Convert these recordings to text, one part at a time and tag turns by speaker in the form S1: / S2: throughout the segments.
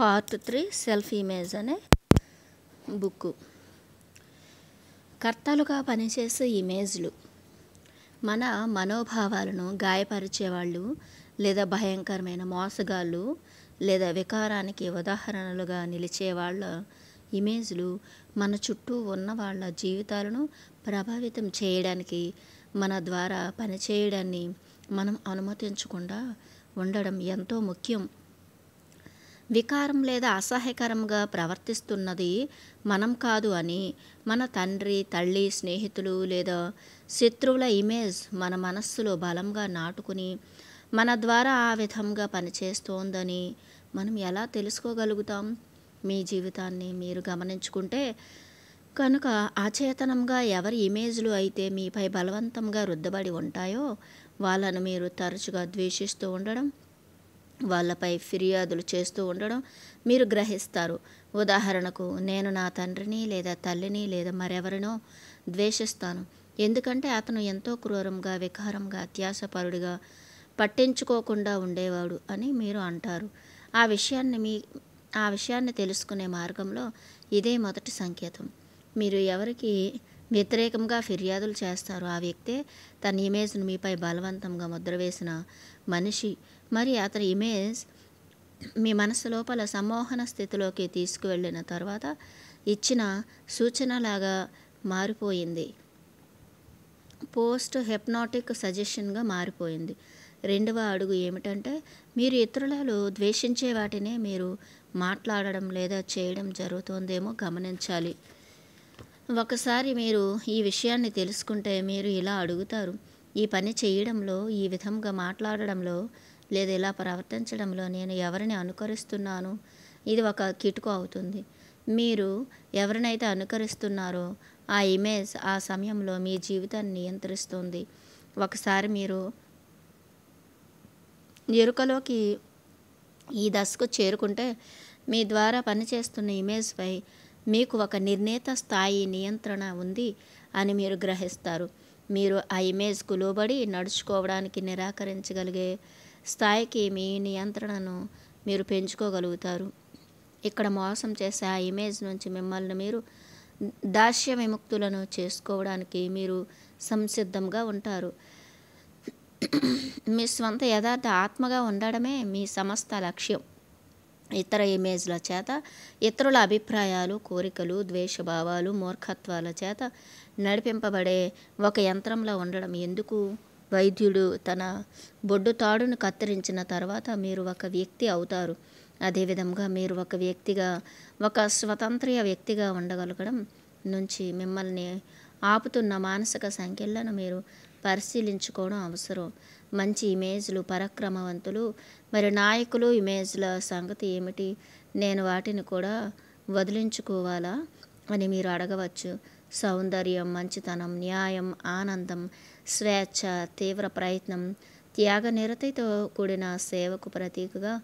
S1: part three self image అనే book కర్తలుగా పనిచేసే ఇమేజ్లు మన మనోభావాలను గాయపరిచేవాళ్ళు లేదా భయంకరమైన మోసగాళ్ళు లేదా వికారానికి ఉదాహరణలుగా నిలిచే వాళ్ళ ఇమేజ్లు మన చుట్టూ ఉన్న వాళ్ళ జీవితాలను ప్రభావితం చేయడానికి మన ద్వారా పనిచేయడాన్ని మనం అనుమతించకుండా ఉండడం ఎంతో ముఖ్యం వికారం లేదా అసహ్యకరంగా ప్రవర్తిస్తున్నది మనం కాదు అని మన తండ్రి తల్లి స్నేహితులు లేదా శత్రువుల ఇమేజ్ మన మనస్సులో బలంగా నాటుకుని మన ద్వారా ఆ విధంగా పనిచేస్తోందని మనం ఎలా తెలుసుకోగలుగుతాం మీ జీవితాన్ని మీరు గమనించుకుంటే కనుక అచేతనంగా ఎవరి ఇమేజ్లు అయితే మీపై బలవంతంగా రుద్దబడి ఉంటాయో వాళ్ళను మీరు తరచుగా ద్వేషిస్తూ ఉండడం వాళ్ళపై ఫిర్యాదులు చేస్తూ ఉండడం మీరు గ్రహిస్తారు ఉదాహరణకు నేను నా తండ్రిని లేదా తల్లిని లేదా మరెవరినో ద్వేషిస్తాను ఎందుకంటే అతను ఎంతో క్రూరంగా వికారంగా అత్యాసపరుడిగా పట్టించుకోకుండా ఉండేవాడు అని మీరు అంటారు ఆ విషయాన్ని మీ ఆ విషయాన్ని తెలుసుకునే మార్గంలో ఇదే మొదటి సంకేతం మీరు ఎవరికి వ్యతిరేకంగా ఫిర్యాదులు చేస్తారో ఆ వ్యక్తే తన ఇమేజ్ను మీపై బలవంతంగా ముద్రవేసిన మనిషి మరి అతని ఇమేజ్ మీ మనసు లోపల సమ్మోహన స్థితిలోకి తీసుకువెళ్ళిన తర్వాత ఇచ్చిన సూచనలాగా మారిపోయింది పోస్ట్ హెప్నాటిక్ సజెషన్గా మారిపోయింది రెండవ అడుగు ఏమిటంటే మీరు ఇతరులలో ద్వేషించే వాటినే మీరు మాట్లాడడం లేదా చేయడం జరుగుతుందేమో గమనించాలి ఒకసారి మీరు ఈ విషయాన్ని తెలుసుకుంటే మీరు ఇలా అడుగుతారు ఈ పని చేయడంలో ఈ విధంగా మాట్లాడడంలో లేదు ఇలా ప్రవర్తించడంలో నేను ఎవరిని అనుకరిస్తున్నాను ఇది ఒక కిటుకు అవుతుంది మీరు ఎవరినైతే అనుకరిస్తున్నారో ఆ ఇమేజ్ ఆ సమయంలో మీ జీవితాన్ని నియంత్రిస్తుంది ఒకసారి మీరు ఎరుకలోకి ఈ దశకు చేరుకుంటే మీ ద్వారా పనిచేస్తున్న ఇమేజ్పై మీకు ఒక నిర్ణీత స్థాయి నియంత్రణ ఉంది అని మీరు గ్రహిస్తారు మీరు ఆ ఇమేజ్కు లోబడి నడుచుకోవడానికి నిరాకరించగలిగే స్థాయికి మీ నియంత్రణను మీరు పెంచుకోగలుగుతారు ఇక్కడ మోసం చేసే ఆ ఇమేజ్ నుంచి మిమ్మల్ని మీరు దాస్య విముక్తులను చేసుకోవడానికి మీరు సంసిద్ధంగా ఉంటారు మీ స్వంత యథార్థ ఆత్మగా ఉండడమే మీ సమస్త లక్ష్యం ఇతర ఇమేజ్ల చేత ఇతరుల అభిప్రాయాలు కోరికలు ద్వేషభావాలు మూర్ఖత్వాల చేత నడిపింపబడే ఒక యంత్రంలో ఉండడం ఎందుకు వైద్యుడు తన బొడ్డు తాడును కత్తిరించిన తర్వాత మీరు ఒక వ్యక్తి అవుతారు అదేవిధంగా మీరు ఒక వ్యక్తిగా ఒక స్వతంత్ర వ్యక్తిగా ఉండగలగడం నుంచి మిమ్మల్ని ఆపుతున్న మానసిక సంఖ్యలను మీరు పరిశీలించుకోవడం అవసరం మంచి ఇమేజ్లు పరక్రమవంతులు మరి నాయకులు ఇమేజ్ల సంగతి ఏమిటి నేను వాటిని కూడా వదిలించుకోవాలా అని మీరు అడగవచ్చు సౌందర్యం మంచితనం న్యాయం ఆనందం స్వేచ్ఛ తీవ్ర ప్రయత్నం త్యాగ నిరతతో కూడిన సేవకు ప్రతీకగా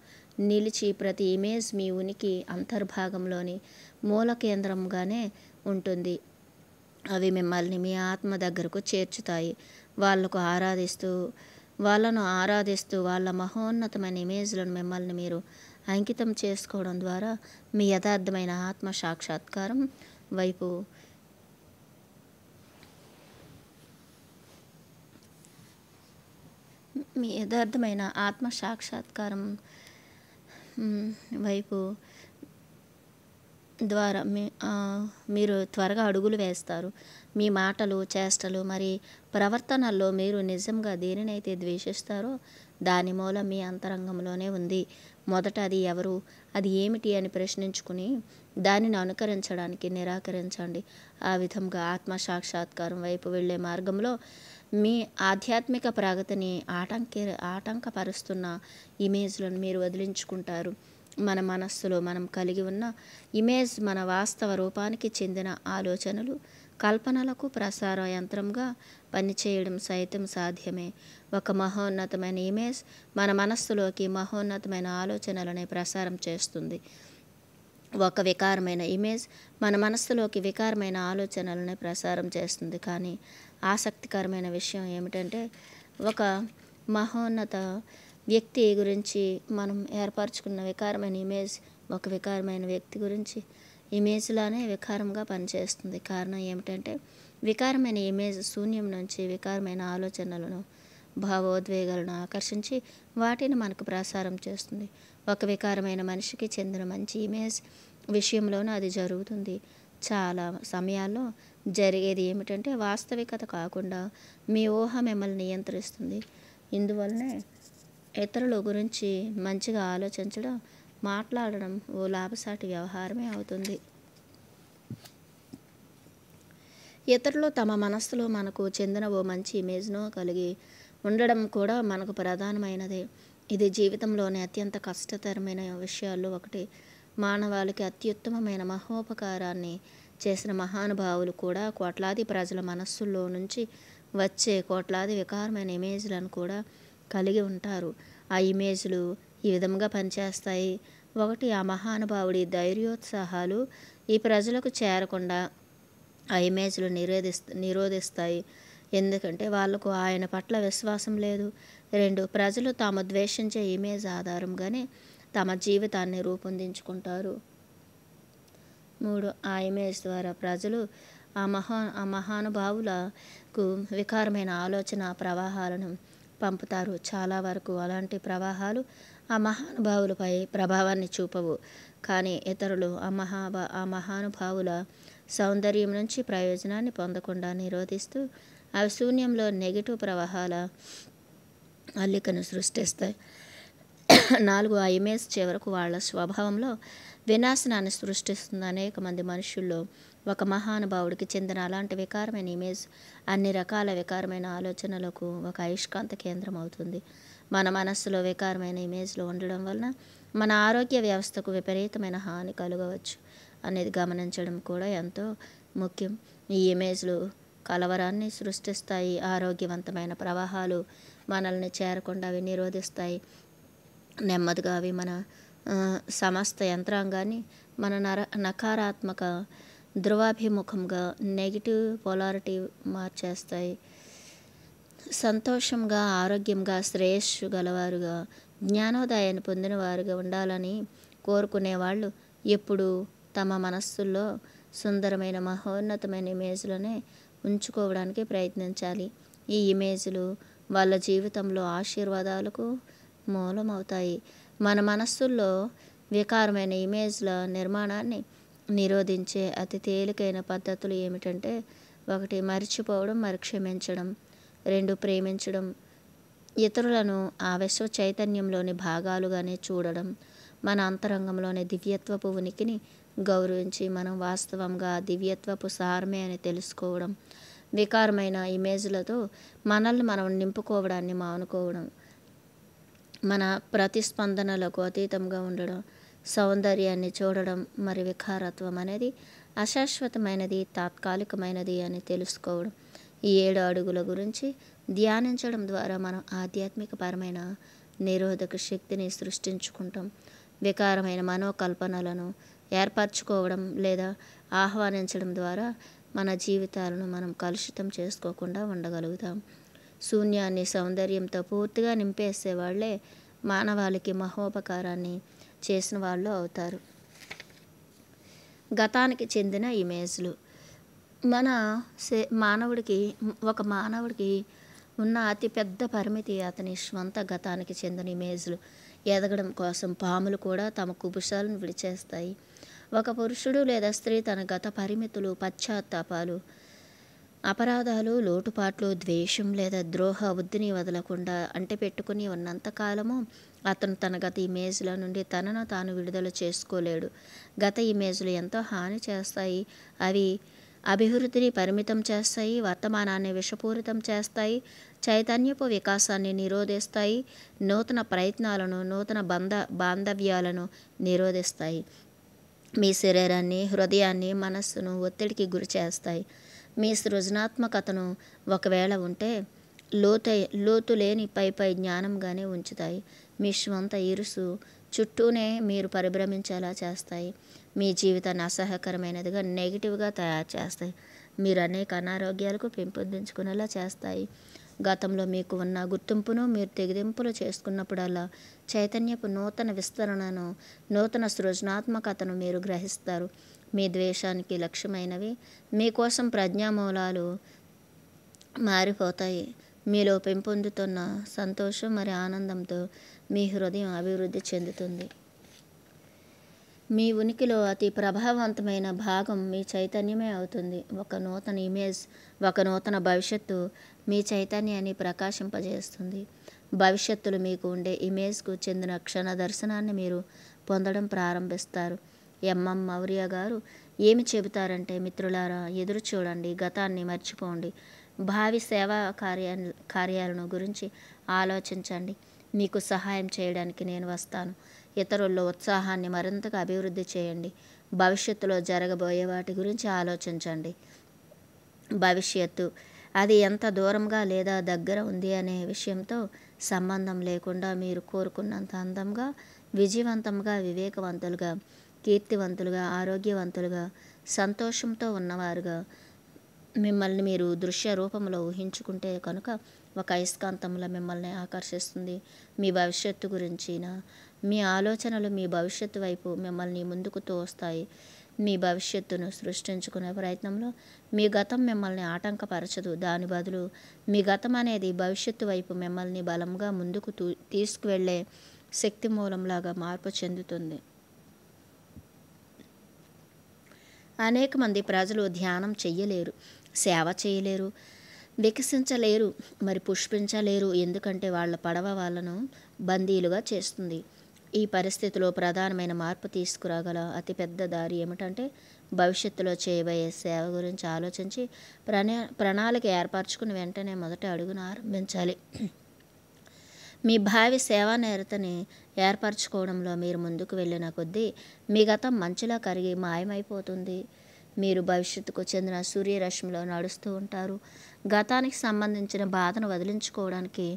S1: నిలిచి ప్రతి ఇమేజ్ మీ ఉనికి అంతర్భాగంలోని మూల కేంద్రంగానే ఉంటుంది అవి మిమ్మల్ని మీ ఆత్మ దగ్గరకు చేర్చుతాయి వాళ్లకు ఆరాధిస్తూ వాళ్ళను ఆరాధిస్తూ వాళ్ళ మహోన్నతమైన ఇమేజ్లను మిమ్మల్ని మీరు అంకితం చేసుకోవడం ద్వారా మీ యథార్థమైన ఆత్మ సాక్షాత్కారం వైపు మీ యథార్థమైన ఆత్మ సాక్షాత్కారం వైపు ద్వారా మీ మీరు త్వరగా అడుగులు వేస్తారు మీ మాటలు చేష్టలు మరి ప్రవర్తనల్లో మీరు నిజంగా దేనినైతే ద్వేషిస్తారో దాని మూలం మీ అంతరంగంలోనే ఉంది మొదట అది ఎవరు అది ఏమిటి అని ప్రశ్నించుకుని దానిని అనుకరించడానికి నిరాకరించండి ఆ విధంగా ఆత్మ సాక్షాత్కారం వైపు వెళ్ళే మార్గంలో మీ ఆధ్యాత్మిక ప్రగతిని ఆటంక ఆటంకపరుస్తున్న ఇమేజ్లను మీరు వదిలించుకుంటారు మన మనస్సులో మనం కలిగి ఉన్న ఇమేజ్ మన వాస్తవ రూపానికి చెందిన ఆలోచనలు కల్పనలకు ప్రసార యంత్రంగా పనిచేయడం సైతం సాధ్యమే ఒక మహోన్నతమైన ఇమేజ్ మన మనస్సులోకి మహోన్నతమైన ఆలోచనలని ప్రసారం చేస్తుంది ఒక వికారమైన ఇమేజ్ మన మనస్సులోకి వికారమైన ఆలోచనలని ప్రసారం చేస్తుంది కానీ ఆసక్తికరమైన విషయం ఏమిటంటే ఒక మహోన్నత వ్యక్తి గురించి మనం ఏర్పరచుకున్న వికారమైన ఇమేజ్ ఒక వికారమైన వ్యక్తి గురించి ఇమేజ్లానే వికారంగా పనిచేస్తుంది కారణం ఏమిటంటే వికారమైన ఇమేజ్ శూన్యం నుంచి వికారమైన ఆలోచనలను భావోద్వేగాలను ఆకర్షించి వాటిని మనకు ప్రసారం చేస్తుంది ఒక వికారమైన మనిషికి చెందిన మంచి ఇమేజ్ విషయంలోనూ అది జరుగుతుంది చాలా సమయాల్లో జరిగేది ఏమిటంటే వాస్తవికత కాకుండా మీ ఊహ మిమ్మల్ని నియంత్రిస్తుంది ఇందువల్లనే ఇతరుల గురించి మంచిగా ఆలోచించడం మాట్లాడడం ఓ లాభసాటి వ్యవహారమే అవుతుంది ఇతరులు తమ మనస్సులో మనకు చెందిన ఓ మంచి ఇమేజ్ను కలిగి ఉండడం కూడా మనకు ప్రధానమైనది ఇది జీవితంలోని అత్యంత కష్టతరమైన విషయాల్లో ఒకటి మానవాళికి అత్యుత్తమమైన మహోపకారాన్ని చేసిన మహానుభావులు కూడా కోట్లాది ప్రజల మనస్సుల్లో నుంచి వచ్చే కోట్లాది వికారమైన ఇమేజ్లను కూడా కలిగి ఉంటారు ఆ ఇమేజ్లు ఈ విధంగా పనిచేస్తాయి ఒకటి ఆ మహానుభావుడి ధైర్యోత్సాహాలు ఈ ప్రజలకు చేరకుండా ఆ ఇమేజ్లు నిరోధిస్ నిరోధిస్తాయి ఎందుకంటే వాళ్లకు ఆయన పట్ల విశ్వాసం లేదు రెండు ప్రజలు తాము ద్వేషించే ఇమేజ్ ఆధారంగానే తమ జీవితాన్ని రూపొందించుకుంటారు మూడు ఆ ఇమేజ్ ద్వారా ప్రజలు ఆ మహా ఆ మహానుభావులకు వికారమైన ఆలోచన ప్రవాహాలను పంపుతారు చాలా వరకు అలాంటి ప్రవాహాలు ఆ మహానుభావులపై ప్రభావాన్ని చూపవు కానీ ఇతరులు ఆ మహాభా ఆ మహానుభావుల సౌందర్యం నుంచి ప్రయోజనాన్ని పొందకుండా నిరోధిస్తూ అవి శూన్యంలో నెగిటివ్ ప్రవాహాల అల్లికను సృష్టిస్తాయి నాలుగు ఆ ఇమేజ్ చివరకు వాళ్ళ స్వభావంలో వినాశనాన్ని సృష్టిస్తుంది అనేక మంది మనుషుల్లో ఒక మహానుభావుడికి చెందిన అలాంటి వికారమైన ఇమేజ్ అన్ని రకాల వికారమైన ఆలోచనలకు ఒక అయిష్కాంత కేంద్రం అవుతుంది మన మనస్సులో వికారమైన ఇమేజ్లు ఉండడం వలన మన ఆరోగ్య వ్యవస్థకు విపరీతమైన హాని కలగవచ్చు అనేది గమనించడం కూడా ఎంతో ముఖ్యం ఈ ఇమేజ్లు కలవరాన్ని సృష్టిస్తాయి ఆరోగ్యవంతమైన ప్రవాహాలు మనల్ని చేరకుండా అవి నిరోధిస్తాయి నెమ్మదిగా అవి మన సమస్త యంత్రాంగాన్ని మన నర నకారాత్మక ధృవాభిముఖంగా నెగిటివ్ పొలారిటీ మార్చేస్తాయి సంతోషంగా ఆరోగ్యంగా శ్రేయస్సు గలవారుగా జ్ఞానోదయాన్ని పొందిన వారుగా ఉండాలని కోరుకునేవాళ్ళు ఎప్పుడు తమ మనస్సుల్లో సుందరమైన మహోన్నతమైన ఇమేజ్లనే ఉంచుకోవడానికి ప్రయత్నించాలి ఈ ఇమేజ్లు వాళ్ళ జీవితంలో ఆశీర్వాదాలకు మూలమవుతాయి మన మనస్సుల్లో వికారమైన ఇమేజ్ల నిర్మాణాన్ని నిరోధించే అతి తేలికైన పద్ధతులు ఏమిటంటే ఒకటి మరిచిపోవడం మరి క్షమించడం రెండు ప్రేమించడం ఇతరులను ఆ విశ్వ చైతన్యంలోని భాగాలుగానే చూడడం మన అంతరంగంలోని దివ్యత్వపు ఉనికిని గౌరవించి మనం వాస్తవంగా దివ్యత్వపు సారమే అని తెలుసుకోవడం వికారమైన ఇమేజ్లతో మనల్ని మనం నింపుకోవడాన్ని మానుకోవడం మన ప్రతిస్పందనలకు అతీతంగా ఉండడం సౌందర్యాన్ని చూడడం మరి వికారత్వం అనేది అశాశ్వతమైనది తాత్కాలికమైనది అని తెలుసుకోవడం ఈ ఏడు అడుగుల గురించి ధ్యానించడం ద్వారా మనం ఆధ్యాత్మికపరమైన నిరోధక శక్తిని సృష్టించుకుంటాం వికారమైన మనోకల్పనలను ఏర్పరచుకోవడం లేదా ఆహ్వానించడం ద్వారా మన జీవితాలను మనం కలుషితం చేసుకోకుండా ఉండగలుగుతాం శూన్యాన్ని సౌందర్యంతో పూర్తిగా నింపేసే వాళ్ళే మానవాళికి మహోపకారాన్ని చేసిన వాళ్ళు అవుతారు గతానికి చెందిన ఇమేజ్లు మన మానవుడికి ఒక మానవుడికి ఉన్న అతిపెద్ద పరిమితి అతని స్వంత గతానికి చెందిన ఇమేజ్లు ఎదగడం కోసం పాములు కూడా తమ కుబుషాలను విడిచేస్తాయి ఒక పురుషుడు లేదా స్త్రీ తన గత పరిమితులు పశ్చాత్తాపాలు అపరాధాలు లోటుపాట్లు ద్వేషం లేదా ద్రోహ బుద్ధిని వదలకుండా పెట్టుకుని ఉన్నంతకాలము అతను తన గత ఇమేజ్ల నుండి తనను తాను విడుదల చేసుకోలేడు గత ఇమేజ్లు ఎంతో హాని చేస్తాయి అవి అభివృద్ధిని పరిమితం చేస్తాయి వర్తమానాన్ని విషపూరితం చేస్తాయి చైతన్యపు వికాసాన్ని నిరోధిస్తాయి నూతన ప్రయత్నాలను నూతన బంధ బాంధవ్యాలను నిరోధిస్తాయి మీ శరీరాన్ని హృదయాన్ని మనస్సును ఒత్తిడికి గురి చేస్తాయి మీ సృజనాత్మకతను ఒకవేళ ఉంటే లోతై లోతు లేని పైపై జ్ఞానంగానే ఉంచుతాయి మీ స్వంత ఇరుసు చుట్టూనే మీరు పరిభ్రమించేలా చేస్తాయి మీ జీవితాన్ని అసహ్యకరమైనదిగా నెగిటివ్గా తయారు చేస్తాయి మీరు అనేక అనారోగ్యాలకు పెంపొందించుకునేలా చేస్తాయి గతంలో మీకు ఉన్న గుర్తింపును మీరు తెగిదింపులు చేసుకున్నప్పుడల్లా చైతన్యపు నూతన విస్తరణను నూతన సృజనాత్మకతను మీరు గ్రహిస్తారు మీ ద్వేషానికి లక్ష్యమైనవి మీకోసం ప్రజ్ఞామూలాలు మారిపోతాయి మీలో పెంపొందుతున్న సంతోషం మరి ఆనందంతో మీ హృదయం అభివృద్ధి చెందుతుంది మీ ఉనికిలో అతి ప్రభావవంతమైన భాగం మీ చైతన్యమే అవుతుంది ఒక నూతన ఇమేజ్ ఒక నూతన భవిష్యత్తు మీ చైతన్యాన్ని ప్రకాశింపజేస్తుంది భవిష్యత్తులో మీకు ఉండే ఇమేజ్కు చెందిన క్షణ దర్శనాన్ని మీరు పొందడం ప్రారంభిస్తారు ఎంఎం మౌర్య గారు ఏమి చెబుతారంటే మిత్రులారా ఎదురు చూడండి గతాన్ని మర్చిపోండి భావి సేవా కార్య కార్యాలను గురించి ఆలోచించండి మీకు సహాయం చేయడానికి నేను వస్తాను ఇతరుల్లో ఉత్సాహాన్ని మరింతగా అభివృద్ధి చేయండి భవిష్యత్తులో జరగబోయే వాటి గురించి ఆలోచించండి భవిష్యత్తు అది ఎంత దూరంగా లేదా దగ్గర ఉంది అనే విషయంతో సంబంధం లేకుండా మీరు కోరుకున్నంత అందంగా విజయవంతంగా వివేకవంతులుగా కీర్తివంతులుగా ఆరోగ్యవంతులుగా సంతోషంతో ఉన్నవారుగా మిమ్మల్ని మీరు దృశ్య రూపంలో ఊహించుకుంటే కనుక ఒక అయస్కాంతంలో మిమ్మల్ని ఆకర్షిస్తుంది మీ భవిష్యత్తు గురించిన మీ ఆలోచనలు మీ భవిష్యత్తు వైపు మిమ్మల్ని ముందుకు తోస్తాయి మీ భవిష్యత్తును సృష్టించుకునే ప్రయత్నంలో మీ గతం మిమ్మల్ని ఆటంకపరచదు దాని బదులు మీ గతం అనేది భవిష్యత్తు వైపు మిమ్మల్ని బలంగా ముందుకు తీసుకువెళ్ళే శక్తి మూలంలాగా మార్పు చెందుతుంది అనేక మంది ప్రజలు ధ్యానం చెయ్యలేరు సేవ చేయలేరు వికసించలేరు మరి పుష్పించలేరు ఎందుకంటే వాళ్ళ పడవ వాళ్ళను బందీలుగా చేస్తుంది ఈ పరిస్థితిలో ప్రధానమైన మార్పు తీసుకురాగల అతిపెద్ద దారి ఏమిటంటే భవిష్యత్తులో చేయబోయే సేవ గురించి ఆలోచించి ప్రణా ప్రణాళిక ఏర్పరచుకుని వెంటనే మొదట అడుగును ఆరంభించాలి మీ భావి సేవా నేరతని ఏర్పరచుకోవడంలో మీరు ముందుకు వెళ్ళిన కొద్దీ మీ గతం మంచులా కరిగి మాయమైపోతుంది మీరు భవిష్యత్తుకు చెందిన సూర్యరశ్మిలో నడుస్తూ ఉంటారు గతానికి సంబంధించిన బాధను వదిలించుకోవడానికి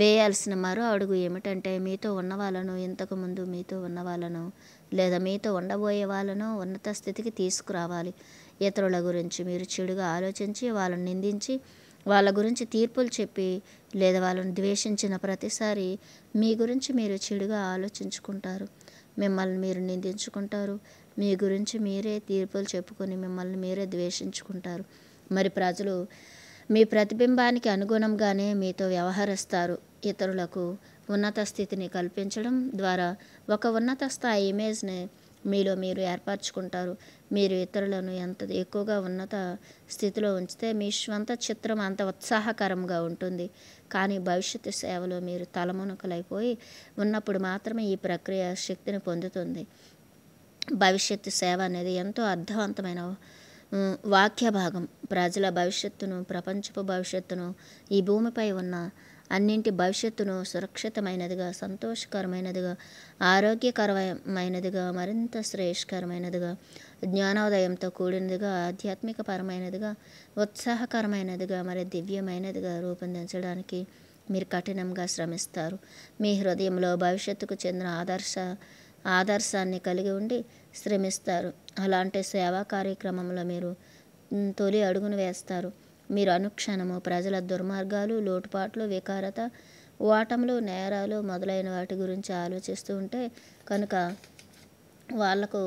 S1: వేయాల్సిన మరో అడుగు ఏమిటంటే మీతో ఉన్న వాళ్ళను ఇంతకుముందు మీతో ఉన్న వాళ్ళను లేదా మీతో ఉండబోయే వాళ్ళను ఉన్నత స్థితికి తీసుకురావాలి ఇతరుల గురించి మీరు చెడుగా ఆలోచించి వాళ్ళని నిందించి వాళ్ళ గురించి తీర్పులు చెప్పి లేదా వాళ్ళని ద్వేషించిన ప్రతిసారి మీ గురించి మీరు చెడుగా ఆలోచించుకుంటారు మిమ్మల్ని మీరు నిందించుకుంటారు మీ గురించి మీరే తీర్పులు చెప్పుకొని మిమ్మల్ని మీరే ద్వేషించుకుంటారు మరి ప్రజలు మీ ప్రతిబింబానికి అనుగుణంగానే మీతో వ్యవహరిస్తారు ఇతరులకు ఉన్నత స్థితిని కల్పించడం ద్వారా ఒక ఉన్నత స్థాయి ఇమేజ్ని మీలో మీరు ఏర్పరచుకుంటారు మీరు ఇతరులను ఎంత ఎక్కువగా ఉన్నత స్థితిలో ఉంచితే మీ స్వంత చిత్రం అంత ఉత్సాహకరంగా ఉంటుంది కానీ భవిష్యత్తు సేవలో మీరు తలమునకలైపోయి ఉన్నప్పుడు మాత్రమే ఈ ప్రక్రియ శక్తిని పొందుతుంది భవిష్యత్తు సేవ అనేది ఎంతో అర్థవంతమైన వాక్య భాగం ప్రజల భవిష్యత్తును ప్రపంచపు భవిష్యత్తును ఈ భూమిపై ఉన్న అన్నింటి భవిష్యత్తును సురక్షితమైనదిగా సంతోషకరమైనదిగా ఆరోగ్యకరమైనదిగా మరింత శ్రేయస్కరమైనదిగా జ్ఞానోదయంతో కూడినదిగా ఆధ్యాత్మికపరమైనదిగా ఉత్సాహకరమైనదిగా మరి దివ్యమైనదిగా రూపొందించడానికి మీరు కఠినంగా శ్రమిస్తారు మీ హృదయంలో భవిష్యత్తుకు చెందిన ఆదర్శ ఆదర్శాన్ని కలిగి ఉండి శ్రమిస్తారు అలాంటి సేవా కార్యక్రమంలో మీరు తొలి అడుగును వేస్తారు మీరు అనుక్షణము ప్రజల దుర్మార్గాలు లోటుపాట్లు వికారత ఓటములు నేరాలు మొదలైన వాటి గురించి ఆలోచిస్తూ ఉంటే కనుక వాళ్లకు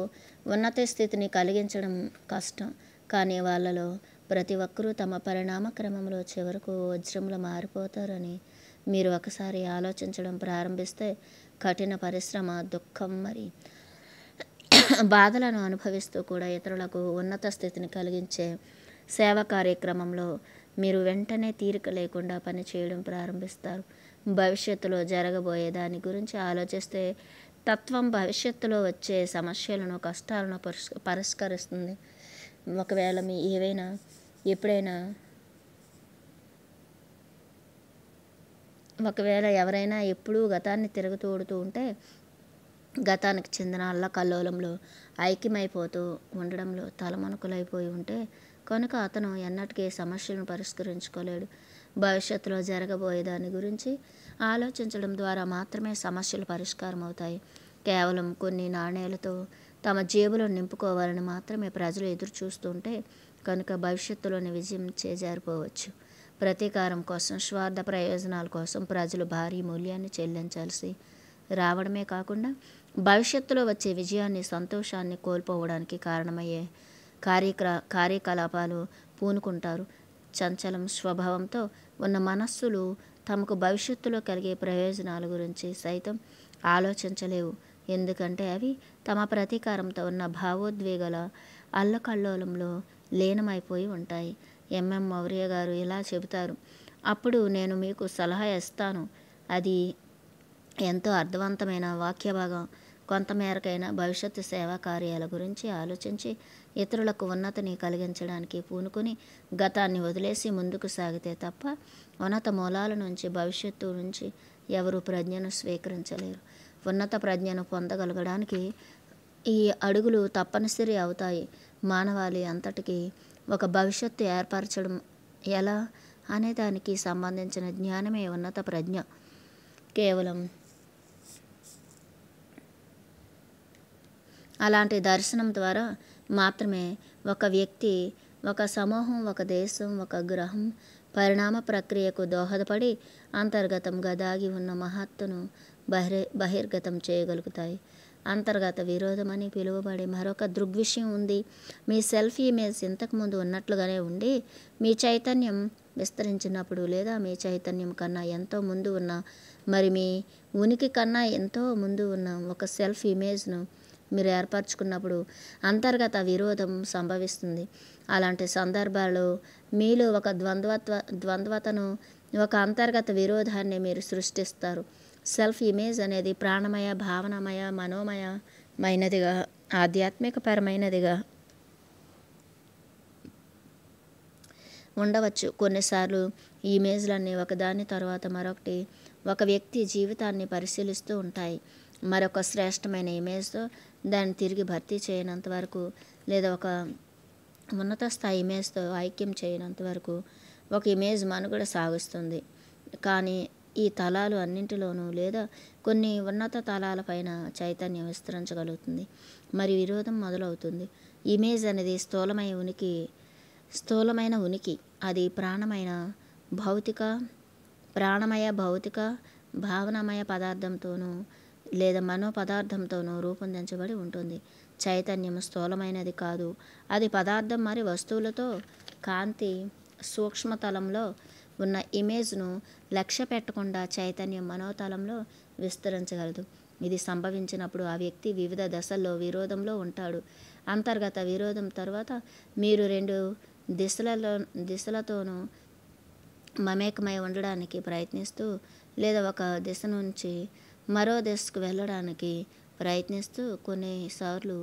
S1: ఉన్నత స్థితిని కలిగించడం కష్టం కానీ వాళ్ళలో ప్రతి ఒక్కరూ తమ పరిణామ క్రమంలో చివరకు వజ్రములు మారిపోతారని మీరు ఒకసారి ఆలోచించడం ప్రారంభిస్తే కఠిన పరిశ్రమ దుఃఖం మరి బాధలను అనుభవిస్తూ కూడా ఇతరులకు ఉన్నత స్థితిని కలిగించే సేవ కార్యక్రమంలో మీరు వెంటనే తీరిక లేకుండా పనిచేయడం ప్రారంభిస్తారు భవిష్యత్తులో జరగబోయే దాని గురించి ఆలోచిస్తే తత్వం భవిష్యత్తులో వచ్చే సమస్యలను కష్టాలను పరిష్కరిస్తుంది ఒకవేళ మీ ఏవైనా ఎప్పుడైనా ఒకవేళ ఎవరైనా ఎప్పుడూ గతాన్ని తిరుగుతూడుతూ ఉంటే గతానికి చెందిన అల్ల కల్లోలంలో ఐక్యమైపోతూ ఉండడంలో తలమనుకులైపోయి ఉంటే కనుక అతను ఎన్నటికీ సమస్యలను పరిష్కరించుకోలేడు భవిష్యత్తులో జరగబోయే దాని గురించి ఆలోచించడం ద్వారా మాత్రమే సమస్యలు పరిష్కారం అవుతాయి కేవలం కొన్ని నాణేలతో తమ జేబులో నింపుకోవాలని మాత్రమే ప్రజలు ఎదురు చూస్తుంటే కనుక భవిష్యత్తులోని విజయం చేజారిపోవచ్చు ప్రతీకారం కోసం స్వార్థ ప్రయోజనాల కోసం ప్రజలు భారీ మూల్యాన్ని చెల్లించాల్సి రావడమే కాకుండా భవిష్యత్తులో వచ్చే విజయాన్ని సంతోషాన్ని కోల్పోవడానికి కారణమయ్యే కార్యక్ర కార్యకలాపాలు పూనుకుంటారు చంచలం స్వభావంతో ఉన్న మనస్సులు తమకు భవిష్యత్తులో కలిగే ప్రయోజనాల గురించి సైతం ఆలోచించలేవు ఎందుకంటే అవి తమ ప్రతీకారంతో ఉన్న భావోద్వేగల అల్లకల్లోలంలో లీనమైపోయి ఉంటాయి ఎంఎం మౌర్య గారు ఇలా చెబుతారు అప్పుడు నేను మీకు సలహా ఇస్తాను అది ఎంతో అర్థవంతమైన వాక్యభాగం కొంతమేరకైనా భవిష్యత్తు సేవా కార్యాల గురించి ఆలోచించి ఇతరులకు ఉన్నతిని కలిగించడానికి పూనుకొని గతాన్ని వదిలేసి ముందుకు సాగితే తప్ప ఉన్నత మూలాల నుంచి భవిష్యత్తు నుంచి ఎవరు ప్రజ్ఞను స్వీకరించలేరు ఉన్నత ప్రజ్ఞను పొందగలగడానికి ఈ అడుగులు తప్పనిసరి అవుతాయి మానవాళి అంతటికీ ఒక భవిష్యత్తు ఏర్పరచడం ఎలా అనే దానికి సంబంధించిన జ్ఞానమే ఉన్నత ప్రజ్ఞ కేవలం అలాంటి దర్శనం ద్వారా మాత్రమే ఒక వ్యక్తి ఒక సమూహం ఒక దేశం ఒక గ్రహం పరిణామ ప్రక్రియకు దోహదపడి అంతర్గతంగా దాగి ఉన్న మహత్తును బహిర్ బహిర్గతం చేయగలుగుతాయి అంతర్గత విరోధం అని పిలువబడే మరొక దృగ్విషయం ఉంది మీ సెల్ఫ్ ఇమేజ్ ఇంతకుముందు ఉన్నట్లుగానే ఉండి మీ చైతన్యం విస్తరించినప్పుడు లేదా మీ చైతన్యం కన్నా ఎంతో ముందు ఉన్న మరి మీ ఉనికి కన్నా ఎంతో ముందు ఉన్న ఒక సెల్ఫ్ ఇమేజ్ను మీరు ఏర్పరచుకున్నప్పుడు అంతర్గత విరోధం సంభవిస్తుంది అలాంటి సందర్భాల్లో మీలో ఒక ద్వంద్వత్వ ద్వంద్వతను ఒక అంతర్గత విరోధాన్ని మీరు సృష్టిస్తారు సెల్ఫ్ ఇమేజ్ అనేది ప్రాణమయ భావనమయ మనోమయమైనదిగా ఆధ్యాత్మికపరమైనదిగా ఉండవచ్చు కొన్నిసార్లు ఇమేజ్లన్నీ ఒకదాని తర్వాత మరొకటి ఒక వ్యక్తి జీవితాన్ని పరిశీలిస్తూ ఉంటాయి మరొక శ్రేష్టమైన ఇమేజ్తో దాన్ని తిరిగి భర్తీ చేయనంత వరకు లేదా ఒక ఉన్నత స్థాయి ఇమేజ్తో ఐక్యం చేయనంత వరకు ఒక ఇమేజ్ మనుగడ సాగుస్తుంది కానీ ఈ తలాలు అన్నింటిలోనూ లేదా కొన్ని ఉన్నత తలాలపైన చైతన్యం విస్తరించగలుగుతుంది మరి విరోధం మొదలవుతుంది ఇమేజ్ అనేది స్థూలమైన ఉనికి స్థూలమైన ఉనికి అది ప్రాణమైన భౌతిక ప్రాణమయ భౌతిక భావనమయ పదార్థంతోనూ లేదా మనో పదార్థంతోనూ రూపొందించబడి ఉంటుంది చైతన్యం స్థూలమైనది కాదు అది పదార్థం మరి వస్తువులతో కాంతి సూక్ష్మతలంలో ఉన్న ఇమేజ్ను లక్ష్య పెట్టకుండా చైతన్యం మనోతలంలో విస్తరించగలదు ఇది సంభవించినప్పుడు ఆ వ్యక్తి వివిధ దశల్లో విరోధంలో ఉంటాడు అంతర్గత విరోధం తర్వాత మీరు రెండు దిశలలో దిశలతోనూ మమేకమై ఉండడానికి ప్రయత్నిస్తూ లేదా ఒక దిశ నుంచి మరో దశకు వెళ్ళడానికి ప్రయత్నిస్తూ కొన్నిసార్లు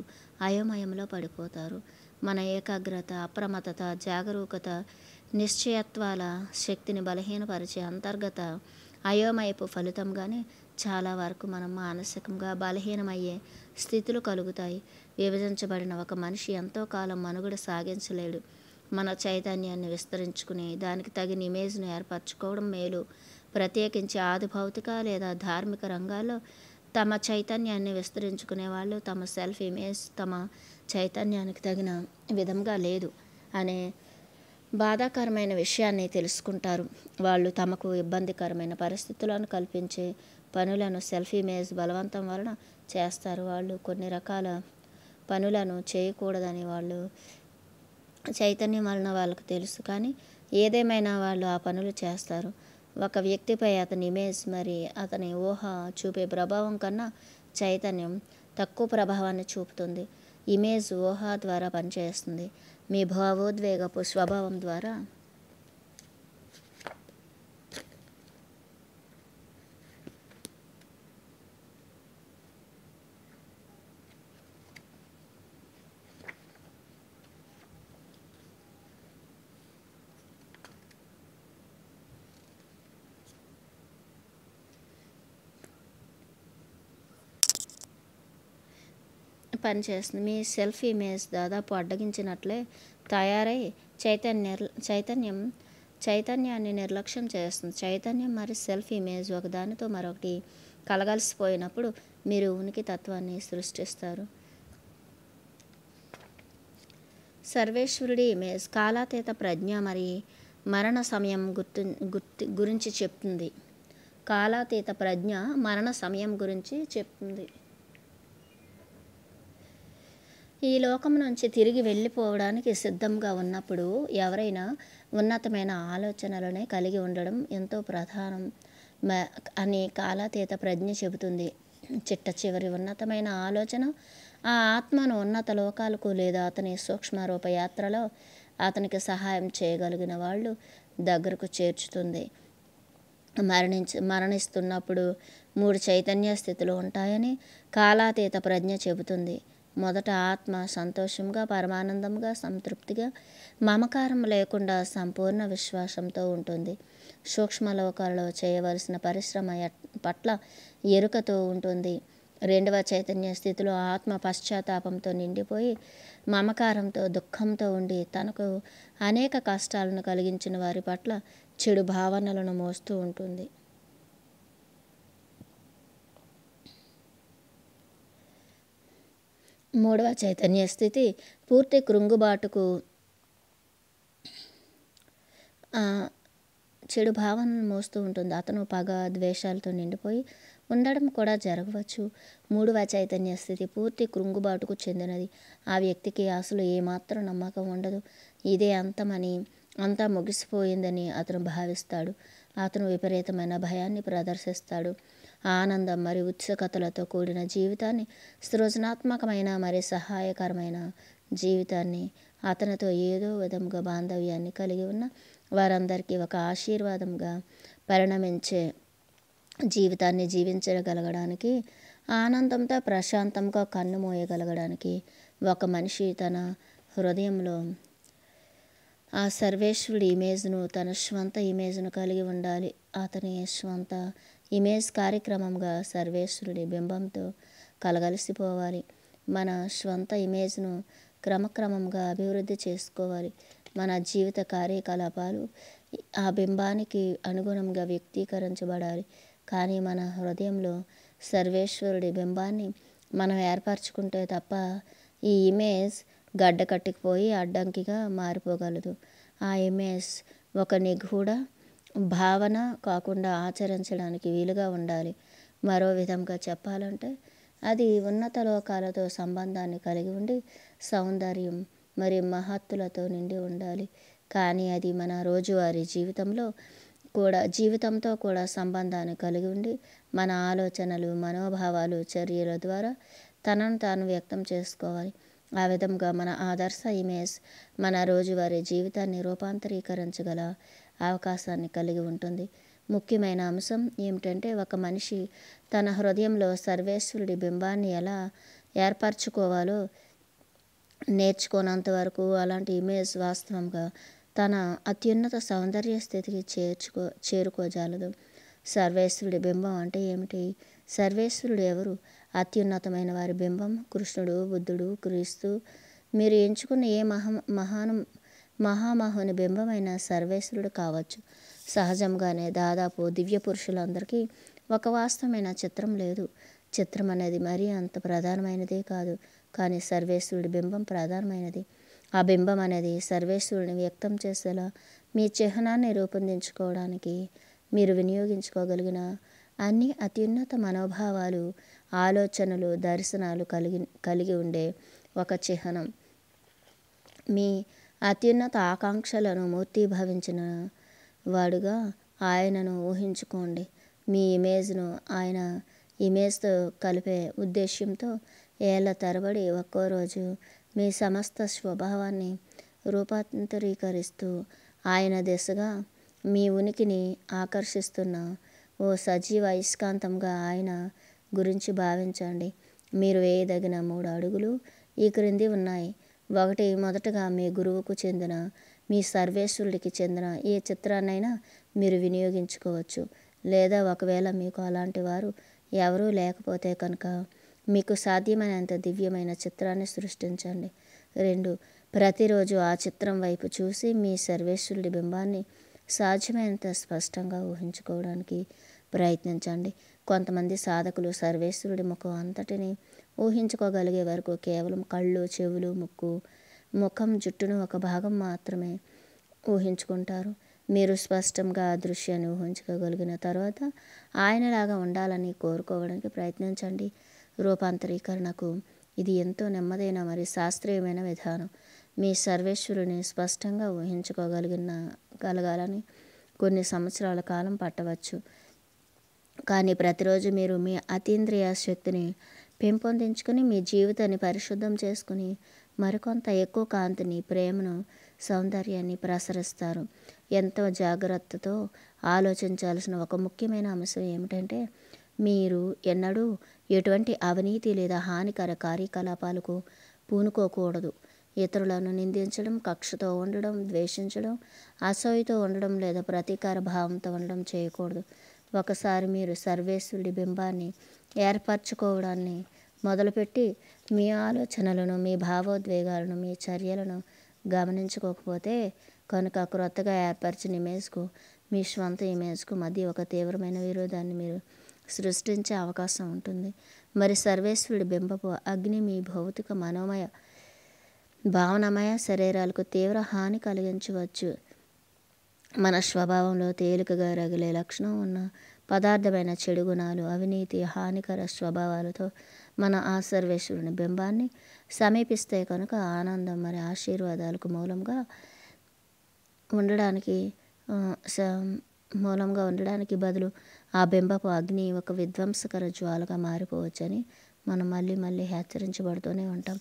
S1: అయోమయంలో పడిపోతారు మన ఏకాగ్రత అప్రమత్తత జాగరూకత నిశ్చయత్వాల శక్తిని బలహీనపరిచే అంతర్గత అయోమయపు ఫలితంగానే చాలా వరకు మనం మానసికంగా బలహీనమయ్యే స్థితులు కలుగుతాయి విభజించబడిన ఒక మనిషి ఎంతో కాలం మనుగడ సాగించలేడు మన చైతన్యాన్ని విస్తరించుకుని దానికి తగిన ఇమేజ్ను ఏర్పరచుకోవడం మేలు ప్రత్యేకించి ఆది భౌతిక లేదా ధార్మిక రంగాల్లో తమ చైతన్యాన్ని విస్తరించుకునే వాళ్ళు తమ సెల్ఫ్ ఇమేజ్ తమ చైతన్యానికి తగిన విధంగా లేదు అనే బాధాకరమైన విషయాన్ని తెలుసుకుంటారు వాళ్ళు తమకు ఇబ్బందికరమైన పరిస్థితులను కల్పించే పనులను సెల్ఫ్ ఇమేజ్ బలవంతం వలన చేస్తారు వాళ్ళు కొన్ని రకాల పనులను చేయకూడదని వాళ్ళు చైతన్యం వలన వాళ్ళకు తెలుసు కానీ ఏదేమైనా వాళ్ళు ఆ పనులు చేస్తారు ఒక వ్యక్తిపై అతని ఇమేజ్ మరి అతని ఊహ చూపే ప్రభావం కన్నా చైతన్యం తక్కువ ప్రభావాన్ని చూపుతుంది ఇమేజ్ ఊహ ద్వారా పనిచేస్తుంది మీ భావోద్వేగపు స్వభావం ద్వారా పనిచేస్తుంది మీ సెల్ఫ్ ఇమేజ్ దాదాపు అడ్డగించినట్లే తయారై చైతన్య చైతన్యం చైతన్యాన్ని నిర్లక్ష్యం చేస్తుంది చైతన్యం మరి సెల్ఫ్ ఇమేజ్ ఒకదానితో మరొకటి కలగలిసిపోయినప్పుడు మీరు ఉనికి తత్వాన్ని సృష్టిస్తారు సర్వేశ్వరుడి ఇమేజ్ కాలాతీత ప్రజ్ఞ మరి మరణ సమయం గుర్తు గుర్తు గురించి చెప్తుంది కాలాతీత ప్రజ్ఞ మరణ సమయం గురించి చెప్తుంది ఈ లోకం నుంచి తిరిగి వెళ్ళిపోవడానికి సిద్ధంగా ఉన్నప్పుడు ఎవరైనా ఉన్నతమైన ఆలోచనలనే కలిగి ఉండడం ఎంతో ప్రధానం అని కాలాతీత ప్రజ్ఞ చెబుతుంది చిట్ట చివరి ఉన్నతమైన ఆలోచన ఆ ఆత్మను ఉన్నత లోకాలకు లేదా అతని రూపయాత్రలో అతనికి సహాయం చేయగలిగిన వాళ్ళు దగ్గరకు చేర్చుతుంది మరణించి మరణిస్తున్నప్పుడు మూడు చైతన్య స్థితులు ఉంటాయని కాలాతీత ప్రజ్ఞ చెబుతుంది మొదట ఆత్మ సంతోషంగా పరమానందంగా సంతృప్తిగా మమకారం లేకుండా సంపూర్ణ విశ్వాసంతో ఉంటుంది సూక్ష్మలోకాల్లో చేయవలసిన పరిశ్రమ పట్ల ఎరుకతో ఉంటుంది రెండవ చైతన్య స్థితిలో ఆత్మ పశ్చాత్తాపంతో నిండిపోయి మమకారంతో దుఃఖంతో ఉండి తనకు అనేక కష్టాలను కలిగించిన వారి పట్ల చెడు భావనలను మోస్తూ ఉంటుంది మూడవ చైతన్య స్థితి పూర్తి కృంగుబాటుకు చెడు భావన మోస్తూ ఉంటుంది అతను పగ ద్వేషాలతో నిండిపోయి ఉండడం కూడా జరగవచ్చు మూడవ చైతన్య స్థితి పూర్తి కృంగుబాటుకు చెందినది ఆ వ్యక్తికి అసలు ఏమాత్రం నమ్మకం ఉండదు ఇదే అంతమని అంతా ముగిసిపోయిందని అతను భావిస్తాడు అతను విపరీతమైన భయాన్ని ప్రదర్శిస్తాడు ఆనందం మరియు ఉత్సుకతలతో కూడిన జీవితాన్ని సృజనాత్మకమైన మరి సహాయకరమైన జీవితాన్ని అతనితో ఏదో విధంగా బాంధవ్యాన్ని కలిగి ఉన్న వారందరికీ ఒక ఆశీర్వాదంగా పరిణమించే జీవితాన్ని జీవించగలగడానికి ఆనందంతో ప్రశాంతంగా కన్ను మోయగలగడానికి ఒక మనిషి తన హృదయంలో ఆ సర్వేశ్వరుడి ఇమేజ్ను తన స్వంత ఇమేజ్ను కలిగి ఉండాలి అతని స్వంత ఇమేజ్ కార్యక్రమంగా సర్వేశ్వరుడి బింబంతో కలగలిసిపోవాలి మన స్వంత ఇమేజ్ను క్రమక్రమంగా అభివృద్ధి చేసుకోవాలి మన జీవిత కార్యకలాపాలు ఆ బింబానికి అనుగుణంగా వ్యక్తీకరించబడాలి కానీ మన హృదయంలో సర్వేశ్వరుడి బింబాన్ని మనం ఏర్పరచుకుంటే తప్ప ఈ ఇమేజ్ గడ్డ కట్టుకుపోయి అడ్డంకిగా మారిపోగలదు ఆ ఇమేజ్ ఒక నిగూఢ భావన కాకుండా ఆచరించడానికి వీలుగా ఉండాలి మరో విధంగా చెప్పాలంటే అది ఉన్నత లోకాలతో సంబంధాన్ని కలిగి ఉండి సౌందర్యం మరి మహత్తులతో నిండి ఉండాలి కానీ అది మన రోజువారీ జీవితంలో కూడా జీవితంతో కూడా సంబంధాన్ని కలిగి ఉండి మన ఆలోచనలు మనోభావాలు చర్యల ద్వారా తనను తాను వ్యక్తం చేసుకోవాలి ఆ విధంగా మన ఆదర్శ ఇమేజ్ మన రోజువారీ జీవితాన్ని రూపాంతరీకరించగల అవకాశాన్ని కలిగి ఉంటుంది ముఖ్యమైన అంశం ఏమిటంటే ఒక మనిషి తన హృదయంలో సర్వేశ్వరుడి బింబాన్ని ఎలా ఏర్పరచుకోవాలో నేర్చుకోనంత వరకు అలాంటి ఇమేజ్ వాస్తవంగా తన అత్యున్నత సౌందర్య స్థితికి చేర్చుకో చేరుకోజాలదు సర్వేశ్వరుడి బింబం అంటే ఏమిటి సర్వేశ్వరుడు ఎవరు అత్యున్నతమైన వారి బింబం కృష్ణుడు బుద్ధుడు క్రీస్తు మీరు ఎంచుకున్న ఏ మహా మహాను మహామహుని బింబమైన సర్వేశ్వరుడు కావచ్చు సహజంగానే దాదాపు దివ్య పురుషులందరికీ ఒక వాస్తవమైన చిత్రం లేదు చిత్రం అనేది మరీ అంత ప్రధానమైనదే కాదు కానీ సర్వేశ్వరుడి బింబం ప్రధానమైనది ఆ బింబం అనేది సర్వేశ్వరుడిని వ్యక్తం చేసేలా మీ చిహ్నాన్ని రూపొందించుకోవడానికి మీరు వినియోగించుకోగలిగిన అన్ని అత్యున్నత మనోభావాలు ఆలోచనలు దర్శనాలు కలిగి కలిగి ఉండే ఒక చిహ్నం మీ అత్యున్నత ఆకాంక్షలను మూర్తీభవించిన వాడుగా ఆయనను ఊహించుకోండి మీ ఇమేజ్ను ఆయన ఇమేజ్తో కలిపే ఉద్దేశ్యంతో ఏళ్ళ తరబడి ఒక్కో రోజు మీ సమస్త స్వభావాన్ని రూపాంతరీకరిస్తూ ఆయన దిశగా మీ ఉనికిని ఆకర్షిస్తున్న ఓ సజీవ అయస్కాంతంగా ఆయన గురించి భావించండి మీరు వేయదగిన మూడు అడుగులు ఈ క్రింది ఉన్నాయి ఒకటి మొదటగా మీ గురువుకు చెందిన మీ సర్వేశ్వరుడికి చెందిన ఏ చిత్రాన్నైనా మీరు వినియోగించుకోవచ్చు లేదా ఒకవేళ మీకు అలాంటి వారు ఎవరూ లేకపోతే కనుక మీకు సాధ్యమైనంత దివ్యమైన చిత్రాన్ని సృష్టించండి రెండు ప్రతిరోజు ఆ చిత్రం వైపు చూసి మీ సర్వేశ్వరుడి బింబాన్ని సాధ్యమైనంత స్పష్టంగా ఊహించుకోవడానికి ప్రయత్నించండి కొంతమంది సాధకులు సర్వేశ్వరుడి ముఖం అంతటిని ఊహించుకోగలిగే వరకు కేవలం కళ్ళు చెవులు ముక్కు ముఖం జుట్టును ఒక భాగం మాత్రమే ఊహించుకుంటారు మీరు స్పష్టంగా ఆ దృశ్యాన్ని ఊహించుకోగలిగిన తర్వాత ఆయనలాగా ఉండాలని కోరుకోవడానికి ప్రయత్నించండి రూపాంతరీకరణకు ఇది ఎంతో నెమ్మదైన మరియు శాస్త్రీయమైన విధానం మీ సర్వేశ్వరుని స్పష్టంగా ఊహించుకోగలిగిన కలగాలని కొన్ని సంవత్సరాల కాలం పట్టవచ్చు కానీ ప్రతిరోజు మీరు మీ అతీంద్రియ శక్తిని పెంపొందించుకుని మీ జీవితాన్ని పరిశుద్ధం చేసుకుని మరికొంత ఎక్కువ కాంతిని ప్రేమను సౌందర్యాన్ని ప్రసరిస్తారు ఎంతో జాగ్రత్తతో ఆలోచించాల్సిన ఒక ముఖ్యమైన అంశం ఏమిటంటే మీరు ఎన్నడూ ఎటువంటి అవినీతి లేదా హానికర కార్యకలాపాలకు పూనుకోకూడదు ఇతరులను నిందించడం కక్షతో ఉండడం ద్వేషించడం అసూయతో ఉండడం లేదా ప్రతీకార భావంతో ఉండడం చేయకూడదు ఒకసారి మీరు సర్వేశ్వరుడి బింబాన్ని ఏర్పరచుకోవడాన్ని మొదలుపెట్టి మీ ఆలోచనలను మీ భావోద్వేగాలను మీ చర్యలను గమనించుకోకపోతే కనుక క్రొత్తగా ఏర్పరిచిన ఇమేజ్కు మీ స్వంత ఇమేజ్కు మధ్య ఒక తీవ్రమైన విరోధాన్ని మీరు సృష్టించే అవకాశం ఉంటుంది మరి సర్వేశ్వరుడి బింబపు అగ్ని మీ భౌతిక మనోమయ భావనమయ శరీరాలకు తీవ్ర హాని కలిగించవచ్చు మన స్వభావంలో తేలికగా రగిలే లక్షణం ఉన్న పదార్థమైన చెడు గుణాలు అవినీతి హానికర స్వభావాలతో మన ఆసర్వేశ్వరుని బింబాన్ని సమీపిస్తే కనుక ఆనందం మరి ఆశీర్వాదాలకు మూలంగా ఉండడానికి మూలంగా ఉండడానికి బదులు ఆ బింబపు అగ్ని ఒక విధ్వంసకర జ్వాలగా మారిపోవచ్చని మనం మళ్ళీ మళ్ళీ హెచ్చరించబడుతూనే ఉంటాం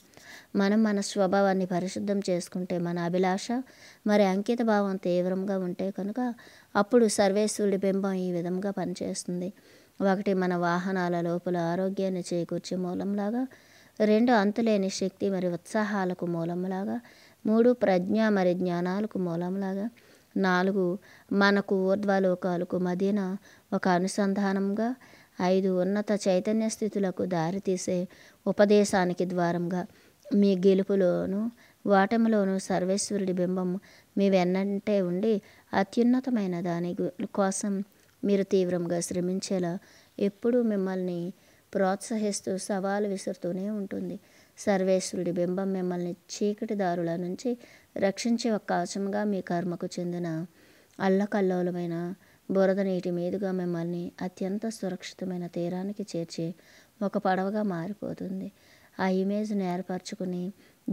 S1: మనం మన స్వభావాన్ని పరిశుద్ధం చేసుకుంటే మన అభిలాష మరి అంకిత భావం తీవ్రంగా ఉంటే కనుక అప్పుడు సర్వేశ్వరుడి బింబం ఈ విధంగా పనిచేస్తుంది ఒకటి మన వాహనాల లోపల ఆరోగ్యాన్ని చేకూర్చే మూలంలాగా రెండు అంతులేని శక్తి మరి ఉత్సాహాలకు మూలంలాగా మూడు ప్రజ్ఞ మరి జ్ఞానాలకు మూలంలాగా నాలుగు మనకు ఊర్ధ్వలోకాలకు మధ్యన ఒక అనుసంధానంగా ఐదు ఉన్నత చైతన్య స్థితులకు దారితీసే ఉపదేశానికి ద్వారంగా మీ గెలుపులోను వాటములోనూ సర్వేశ్వరుడి బింబం మీ వెన్నంటే ఉండి అత్యున్నతమైన దాని కోసం మీరు తీవ్రంగా శ్రమించేలా ఎప్పుడూ మిమ్మల్ని ప్రోత్సహిస్తూ సవాలు విసురుతూనే ఉంటుంది సర్వేశ్వరుడి బింబం మిమ్మల్ని చీకటి దారుల నుంచి రక్షించే ఒక కవచంగా మీ కర్మకు చెందిన అల్లకల్లోలమైన బురద నీటి మీదుగా మిమ్మల్ని అత్యంత సురక్షితమైన తీరానికి చేర్చి ఒక పడవగా మారిపోతుంది ఆ ఇమేజ్ను ఏర్పరచుకుని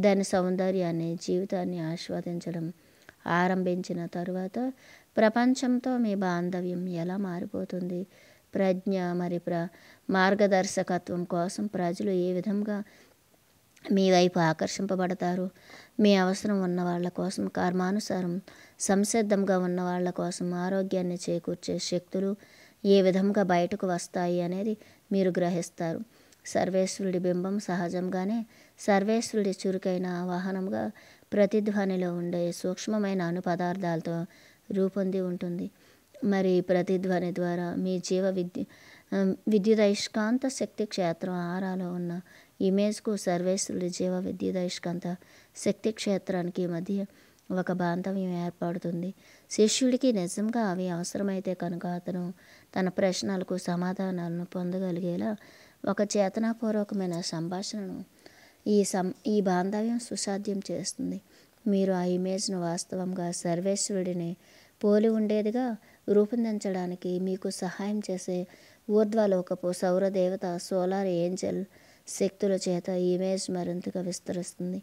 S1: దాని సౌందర్యాన్ని జీవితాన్ని ఆస్వాదించడం ఆరంభించిన తరువాత ప్రపంచంతో మీ బాంధవ్యం ఎలా మారిపోతుంది ప్రజ్ఞ మరి ప్ర మార్గదర్శకత్వం కోసం ప్రజలు ఏ విధంగా మీ వైపు ఆకర్షింపబడతారు మీ అవసరం ఉన్న వాళ్ళ కోసం కర్మానుసారం సంసిద్ధంగా ఉన్న వాళ్ళ కోసం ఆరోగ్యాన్ని చేకూర్చే శక్తులు ఏ విధంగా బయటకు వస్తాయి అనేది మీరు గ్రహిస్తారు సర్వేశ్వరుడి బింబం సహజంగానే సర్వేశ్వరుడి చురుకైన వాహనంగా ప్రతిధ్వనిలో ఉండే సూక్ష్మమైన అనుపదార్థాలతో రూపొంది ఉంటుంది మరి ప్రతిధ్వని ద్వారా మీ జీవ విద్యు విద్యుదయస్కాంత శక్తి క్షేత్రం ఆరాలో ఉన్న ఇమేజ్కు సర్వేశ్వరుడి జీవ విద్యుదయస్కాంత శక్తి క్షేత్రానికి మధ్య ఒక బాంధవ్యం ఏర్పడుతుంది శిష్యుడికి నిజంగా అవి అవసరమైతే కనుక అతను తన ప్రశ్నలకు సమాధానాలను పొందగలిగేలా ఒక చేతనాపూర్వకమైన సంభాషణను ఈ సం ఈ బాంధవ్యం సుసాధ్యం చేస్తుంది మీరు ఆ ఇమేజ్ను వాస్తవంగా సర్వేశ్వరుడిని పోలి ఉండేదిగా రూపొందించడానికి మీకు సహాయం చేసే ఊర్ధ్వలోకపు సౌరదేవత సోలార్ ఏంజల్ శక్తుల చేత ఇమేజ్ మరింతగా విస్తరిస్తుంది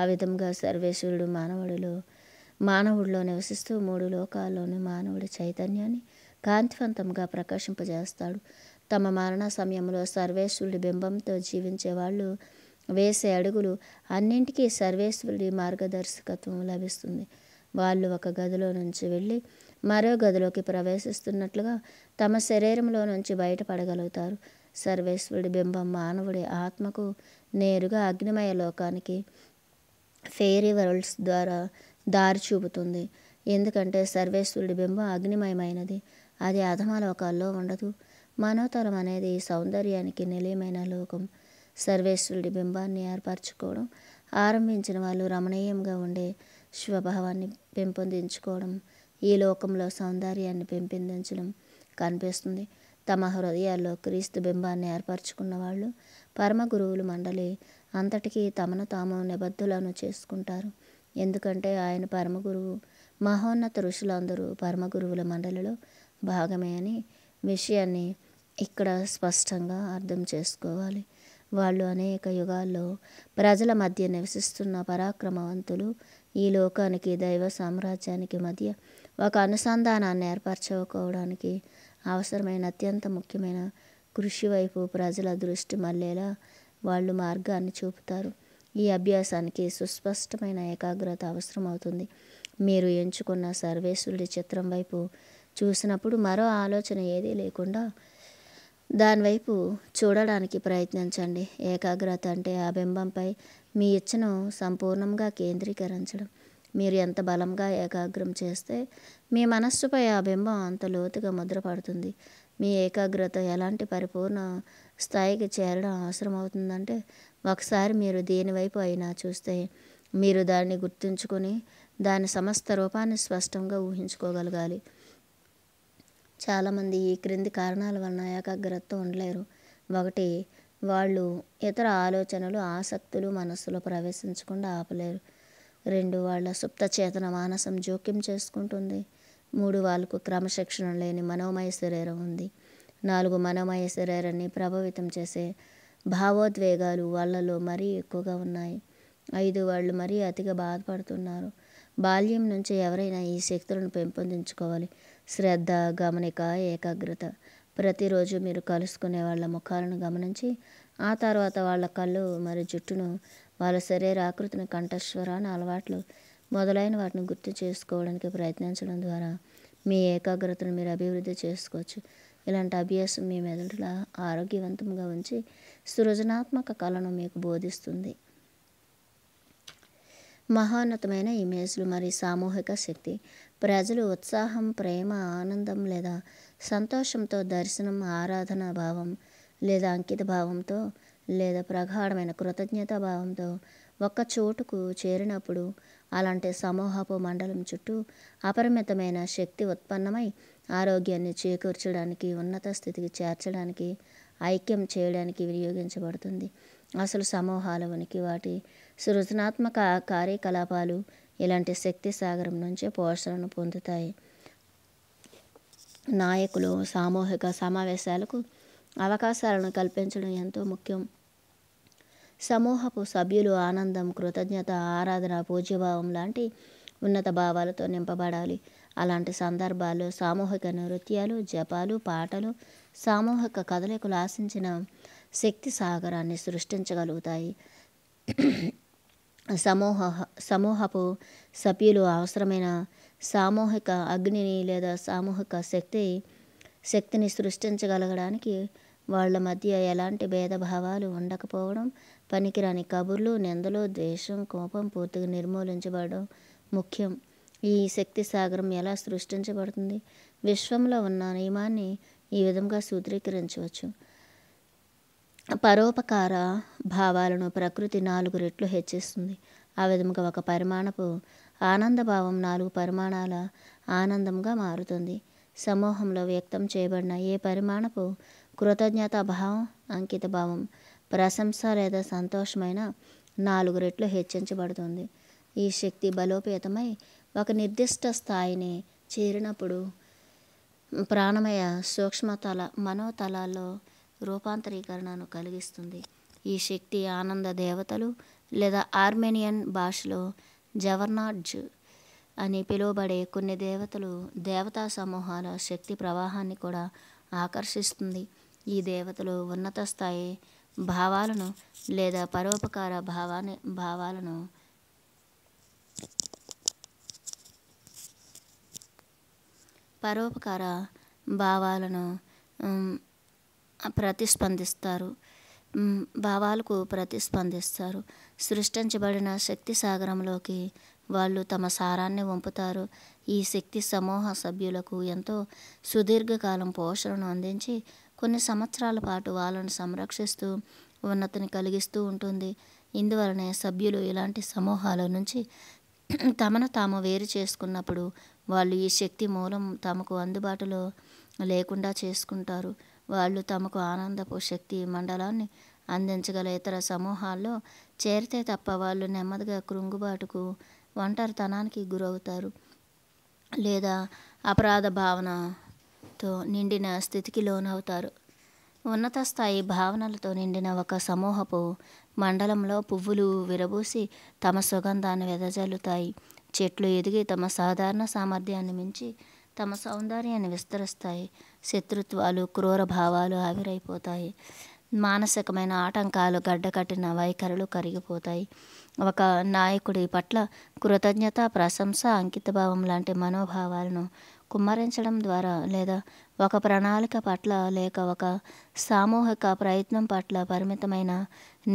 S1: ఆ విధంగా సర్వేశ్వరుడు మానవుడిలో మానవుడిలో నివసిస్తూ మూడు లోకాల్లోని మానవుడి చైతన్యాన్ని కాంతివంతంగా ప్రకాశింపజేస్తాడు తమ మరణ సమయంలో సర్వేశ్వరుడి బింబంతో జీవించే వాళ్ళు వేసే అడుగులు అన్నింటికీ సర్వేశ్వరుడి మార్గదర్శకత్వం లభిస్తుంది వాళ్ళు ఒక గదిలో నుంచి వెళ్ళి మరో గదిలోకి ప్రవేశిస్తున్నట్లుగా తమ శరీరంలో నుంచి బయటపడగలుగుతారు సర్వేశ్వరుడి బింబం మానవుడి ఆత్మకు నేరుగా అగ్నిమయ లోకానికి ఫెయిరీ వరల్డ్స్ ద్వారా దారి చూపుతుంది ఎందుకంటే సర్వేశ్వరుడి బింబం అగ్నిమయమైనది అది అధమలోకాల్లో ఉండదు మనోతలం అనేది సౌందర్యానికి నిలయమైన లోకం సర్వేశ్వరుడి బింబాన్ని ఏర్పరచుకోవడం ఆరంభించిన వాళ్ళు రమణీయంగా ఉండే స్వభావాన్ని పెంపొందించుకోవడం ఈ లోకంలో సౌందర్యాన్ని పెంపొందించడం కనిపిస్తుంది తమ హృదయాల్లో క్రీస్తు బింబాన్ని ఏర్పరచుకున్న వాళ్ళు పరమ గురువులు మండలి అంతటికీ తమను తాము నిబద్ధులను చేసుకుంటారు ఎందుకంటే ఆయన పరమ గురువు మహోన్నత ఋషులందరూ పరమ గురువుల మండలిలో భాగమే అని విషయాన్ని ఇక్కడ స్పష్టంగా అర్థం చేసుకోవాలి వాళ్ళు అనేక యుగాల్లో ప్రజల మధ్య నివసిస్తున్న పరాక్రమవంతులు ఈ లోకానికి దైవ సామ్రాజ్యానికి మధ్య ఒక అనుసంధానాన్ని ఏర్పరచుకోవడానికి అవసరమైన అత్యంత ముఖ్యమైన కృషి వైపు ప్రజల దృష్టి మళ్ళేలా వాళ్ళు మార్గాన్ని చూపుతారు ఈ అభ్యాసానికి సుస్పష్టమైన ఏకాగ్రత అవసరమవుతుంది మీరు ఎంచుకున్న సర్వేశ్వరుడి చిత్రం వైపు చూసినప్పుడు మరో ఆలోచన ఏదీ లేకుండా దానివైపు చూడడానికి ప్రయత్నించండి ఏకాగ్రత అంటే ఆ బింబంపై మీ ఇచ్చను సంపూర్ణంగా కేంద్రీకరించడం మీరు ఎంత బలంగా ఏకాగ్రం చేస్తే మీ మనస్సుపై ఆ బింబం అంత లోతుగా ముద్రపడుతుంది మీ ఏకాగ్రత ఎలాంటి పరిపూర్ణ స్థాయికి చేరడం అవసరం అవుతుందంటే ఒకసారి మీరు దేనివైపు అయినా చూస్తే మీరు దాన్ని గుర్తుంచుకొని దాని సమస్త రూపాన్ని స్పష్టంగా ఊహించుకోగలగాలి చాలామంది ఈ క్రింది కారణాల వలన ఏకాగ్రతతో ఉండలేరు ఒకటి వాళ్ళు ఇతర ఆలోచనలు ఆసక్తులు మనస్సులో ప్రవేశించకుండా ఆపలేరు రెండు వాళ్ళ సుప్త చేతన మానసం జోక్యం చేసుకుంటుంది మూడు వాళ్ళకు క్రమశిక్షణ లేని మనోమయ శరీరం ఉంది నాలుగు మనోమయ శరీరాన్ని ప్రభావితం చేసే భావోద్వేగాలు వాళ్ళలో మరీ ఎక్కువగా ఉన్నాయి ఐదు వాళ్ళు మరీ అతిగా బాధపడుతున్నారు బాల్యం నుంచి ఎవరైనా ఈ శక్తులను పెంపొందించుకోవాలి శ్రద్ధ గమనిక ఏకాగ్రత ప్రతిరోజు మీరు కలుసుకునే వాళ్ళ ముఖాలను గమనించి ఆ తర్వాత వాళ్ళ కళ్ళు మరియు జుట్టును వాళ్ళ శరీర ఆకృతిని కంఠస్వరాన్ని అలవాట్లు మొదలైన వాటిని గుర్తు చేసుకోవడానికి ప్రయత్నించడం ద్వారా మీ ఏకాగ్రతను మీరు అభివృద్ధి చేసుకోవచ్చు ఇలాంటి అభ్యాసం మీ మెదడులా ఆరోగ్యవంతంగా ఉంచి సృజనాత్మక కళను మీకు బోధిస్తుంది మహోన్నతమైన ఇమేజ్లు మరియు సామూహిక శక్తి ప్రజలు ఉత్సాహం ప్రేమ ఆనందం లేదా సంతోషంతో దర్శనం ఆరాధనా భావం లేదా అంకిత భావంతో లేదా ప్రగాఢమైన కృతజ్ఞతా భావంతో ఒక్క చోటుకు చేరినప్పుడు అలాంటి సమూహపు మండలం చుట్టూ అపరిమితమైన శక్తి ఉత్పన్నమై ఆరోగ్యాన్ని చేకూర్చడానికి ఉన్నత స్థితికి చేర్చడానికి ఐక్యం చేయడానికి వినియోగించబడుతుంది అసలు సమూహాల ఉనికి వాటి సృజనాత్మక కార్యకలాపాలు ఇలాంటి శక్తి సాగరం నుంచే పోషణను పొందుతాయి నాయకులు సామూహిక సమావేశాలకు అవకాశాలను కల్పించడం ఎంతో ముఖ్యం సమూహపు సభ్యులు ఆనందం కృతజ్ఞత ఆరాధన పూజ్యభావం లాంటి ఉన్నత భావాలతో నింపబడాలి అలాంటి సందర్భాల్లో సామూహిక నృత్యాలు జపాలు పాటలు సామూహిక కదలికలు ఆశించిన శక్తి సాగరాన్ని సృష్టించగలుగుతాయి సమూహ సమూహపు సభ్యులు అవసరమైన సామూహిక అగ్నిని లేదా సామూహిక శక్తి శక్తిని సృష్టించగలగడానికి వాళ్ళ మధ్య ఎలాంటి భేదభావాలు ఉండకపోవడం పనికిరాని కబుర్లు నిందలు ద్వేషం కోపం పూర్తిగా నిర్మూలించబడడం ముఖ్యం ఈ శక్తి సాగరం ఎలా సృష్టించబడుతుంది విశ్వంలో ఉన్న నియమాన్ని ఈ విధంగా సూత్రీకరించవచ్చు పరోపకార భావాలను ప్రకృతి నాలుగు రెట్లు హెచ్చిస్తుంది ఆ విధముగా ఒక పరిమాణపు ఆనందభావం నాలుగు పరిమాణాల ఆనందంగా మారుతుంది సమూహంలో వ్యక్తం చేయబడిన ఏ పరిమాణపు కృతజ్ఞత భావం అంకిత భావం ప్రశంస లేదా సంతోషమైన నాలుగు రెట్లు హెచ్చించబడుతుంది ఈ శక్తి బలోపేతమై ఒక నిర్దిష్ట స్థాయిని చేరినప్పుడు ప్రాణమయ సూక్ష్మతల మనోతలాల్లో రూపాంతరీకరణను కలిగిస్తుంది ఈ శక్తి ఆనంద దేవతలు లేదా ఆర్మేనియన్ భాషలో జవర్నాడ్జ్ అని పిలువబడే కొన్ని దేవతలు దేవతా సమూహాల శక్తి ప్రవాహాన్ని కూడా ఆకర్షిస్తుంది ఈ దేవతలు ఉన్నత స్థాయి భావాలను లేదా పరోపకార భావాన్ని భావాలను పరోపకార భావాలను ప్రతిస్పందిస్తారు భావాలకు ప్రతిస్పందిస్తారు సృష్టించబడిన శక్తి సాగరంలోకి వాళ్ళు తమ సారాన్ని వంపుతారు ఈ శక్తి సమూహ సభ్యులకు ఎంతో సుదీర్ఘకాలం పోషణను అందించి కొన్ని సంవత్సరాల పాటు వాళ్ళను సంరక్షిస్తూ ఉన్నతిని కలిగిస్తూ ఉంటుంది ఇందువలనే సభ్యులు ఇలాంటి సమూహాల నుంచి తమను తాము వేరు చేసుకున్నప్పుడు వాళ్ళు ఈ శక్తి మూలం తమకు అందుబాటులో లేకుండా చేసుకుంటారు వాళ్ళు తమకు ఆనందపు శక్తి మండలాన్ని అందించగల ఇతర సమూహాల్లో చేరితే తప్ప వాళ్ళు నెమ్మదిగా కృంగుబాటుకు ఒంటరితనానికి గురవుతారు లేదా అపరాధ భావనతో నిండిన స్థితికి లోనవుతారు ఉన్నత స్థాయి భావనలతో నిండిన ఒక సమూహపు మండలంలో పువ్వులు విరబూసి తమ సుగంధాన్ని వెదజల్లుతాయి చెట్లు ఎదిగి తమ సాధారణ సామర్థ్యాన్ని మించి తమ సౌందర్యాన్ని విస్తరిస్తాయి శత్రుత్వాలు క్రూర భావాలు ఆవిరైపోతాయి మానసికమైన ఆటంకాలు గడ్డకట్టిన వైఖరులు కరిగిపోతాయి ఒక నాయకుడి పట్ల కృతజ్ఞత ప్రశంస అంకితభావం లాంటి మనోభావాలను కుమ్మరించడం ద్వారా లేదా ఒక ప్రణాళిక పట్ల లేక ఒక సామూహిక ప్రయత్నం పట్ల పరిమితమైన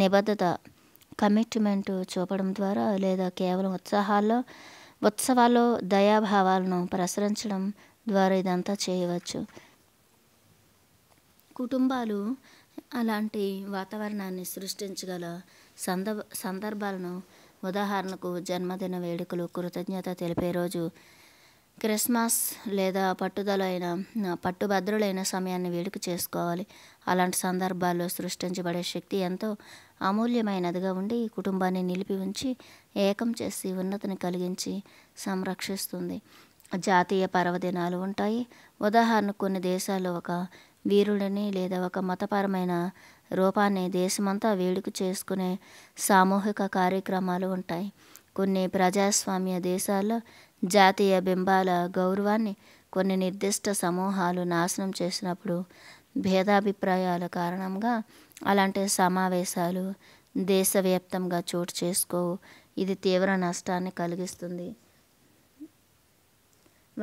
S1: నిబద్ధత కమిట్మెంట్ చూపడం ద్వారా లేదా కేవలం ఉత్సాహాల్లో ఉత్సవాల్లో దయాభావాలను ప్రసరించడం ద్వారా ఇదంతా చేయవచ్చు కుటుంబాలు అలాంటి వాతావరణాన్ని సృష్టించగల సంద సందర్భాలను ఉదాహరణకు జన్మదిన వేడుకలు కృతజ్ఞత తెలిపే రోజు క్రిస్మస్ లేదా పట్టుదలైన పట్టుభద్రులైన సమయాన్ని వేడుక చేసుకోవాలి అలాంటి సందర్భాల్లో సృష్టించబడే శక్తి ఎంతో అమూల్యమైనదిగా ఉండి కుటుంబాన్ని నిలిపి ఉంచి ఏకం చేసి ఉన్నతిని కలిగించి సంరక్షిస్తుంది జాతీయ పర్వదినాలు ఉంటాయి ఉదాహరణకు కొన్ని దేశాల్లో ఒక వీరుడిని లేదా ఒక మతపరమైన రూపాన్ని దేశమంతా వేడుక చేసుకునే సామూహిక కార్యక్రమాలు ఉంటాయి కొన్ని ప్రజాస్వామ్య దేశాల్లో జాతీయ బింబాల గౌరవాన్ని కొన్ని నిర్దిష్ట సమూహాలు నాశనం చేసినప్పుడు భేదాభిప్రాయాల కారణంగా అలాంటి సమావేశాలు దేశవ్యాప్తంగా చోటు చేసుకోవు ఇది తీవ్ర నష్టాన్ని కలిగిస్తుంది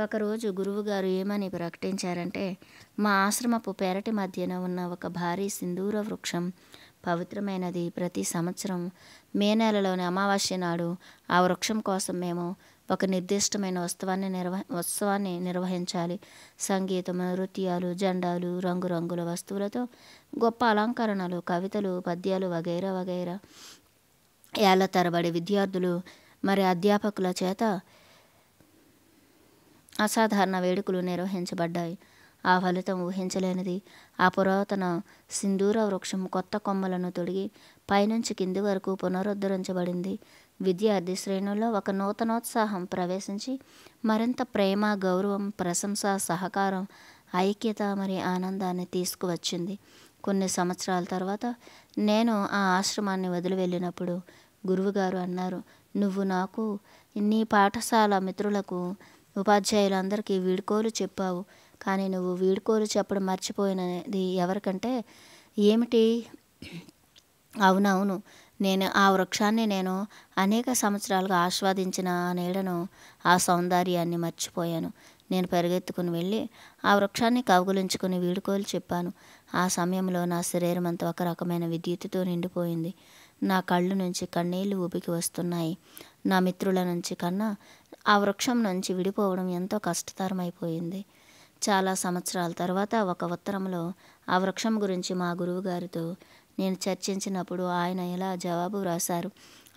S1: ఒకరోజు గురువుగారు ఏమని ప్రకటించారంటే మా ఆశ్రమపు పెరటి మధ్యన ఉన్న ఒక భారీ సింధూర వృక్షం పవిత్రమైనది ప్రతి సంవత్సరం మే నెలలోని అమావాస్య నాడు ఆ వృక్షం కోసం మేము ఒక నిర్దిష్టమైన ఉత్సవాన్ని నిర్వహ ఉత్సవాన్ని నిర్వహించాలి సంగీతం నృత్యాలు జెండాలు రంగురంగుల వస్తువులతో గొప్ప అలంకరణలు కవితలు పద్యాలు వగైరా వగైరా ఏళ్ల తరబడి విద్యార్థులు మరి అధ్యాపకుల చేత అసాధారణ వేడుకలు నిర్వహించబడ్డాయి ఆ ఫలితం ఊహించలేనిది ఆ పురాతన సింధూర వృక్షం కొత్త కొమ్మలను తొడిగి పైనుంచి కింది వరకు పునరుద్ధరించబడింది విద్యార్థి శ్రేణుల్లో ఒక నూతనోత్సాహం ప్రవేశించి మరింత ప్రేమ గౌరవం ప్రశంస సహకారం ఐక్యత మరి ఆనందాన్ని తీసుకువచ్చింది కొన్ని సంవత్సరాల తర్వాత నేను ఆ ఆశ్రమాన్ని వదిలి వెళ్ళినప్పుడు గురువుగారు అన్నారు నువ్వు నాకు నీ పాఠశాల మిత్రులకు ఉపాధ్యాయులందరికీ వీడుకోలు చెప్పావు కానీ నువ్వు వీడుకోలు చెప్పడం మర్చిపోయినది ఎవరికంటే ఏమిటి అవునవును నేను ఆ వృక్షాన్ని నేను అనేక సంవత్సరాలుగా ఆస్వాదించిన ఆ నీడను ఆ సౌందర్యాన్ని మర్చిపోయాను నేను పరిగెత్తుకుని వెళ్ళి ఆ వృక్షాన్ని కవగులించుకుని వీడుకోలు చెప్పాను ఆ సమయంలో నా శరీరం అంతా ఒక రకమైన విద్యుత్తుతో నిండిపోయింది నా కళ్ళు నుంచి కన్నీళ్లు ఊపికి వస్తున్నాయి నా మిత్రుల నుంచి కన్నా ఆ వృక్షం నుంచి విడిపోవడం ఎంతో కష్టతరమైపోయింది చాలా సంవత్సరాల తర్వాత ఒక ఉత్తరంలో ఆ వృక్షం గురించి మా గురువుగారితో నేను చర్చించినప్పుడు ఆయన ఇలా జవాబు వ్రాసారు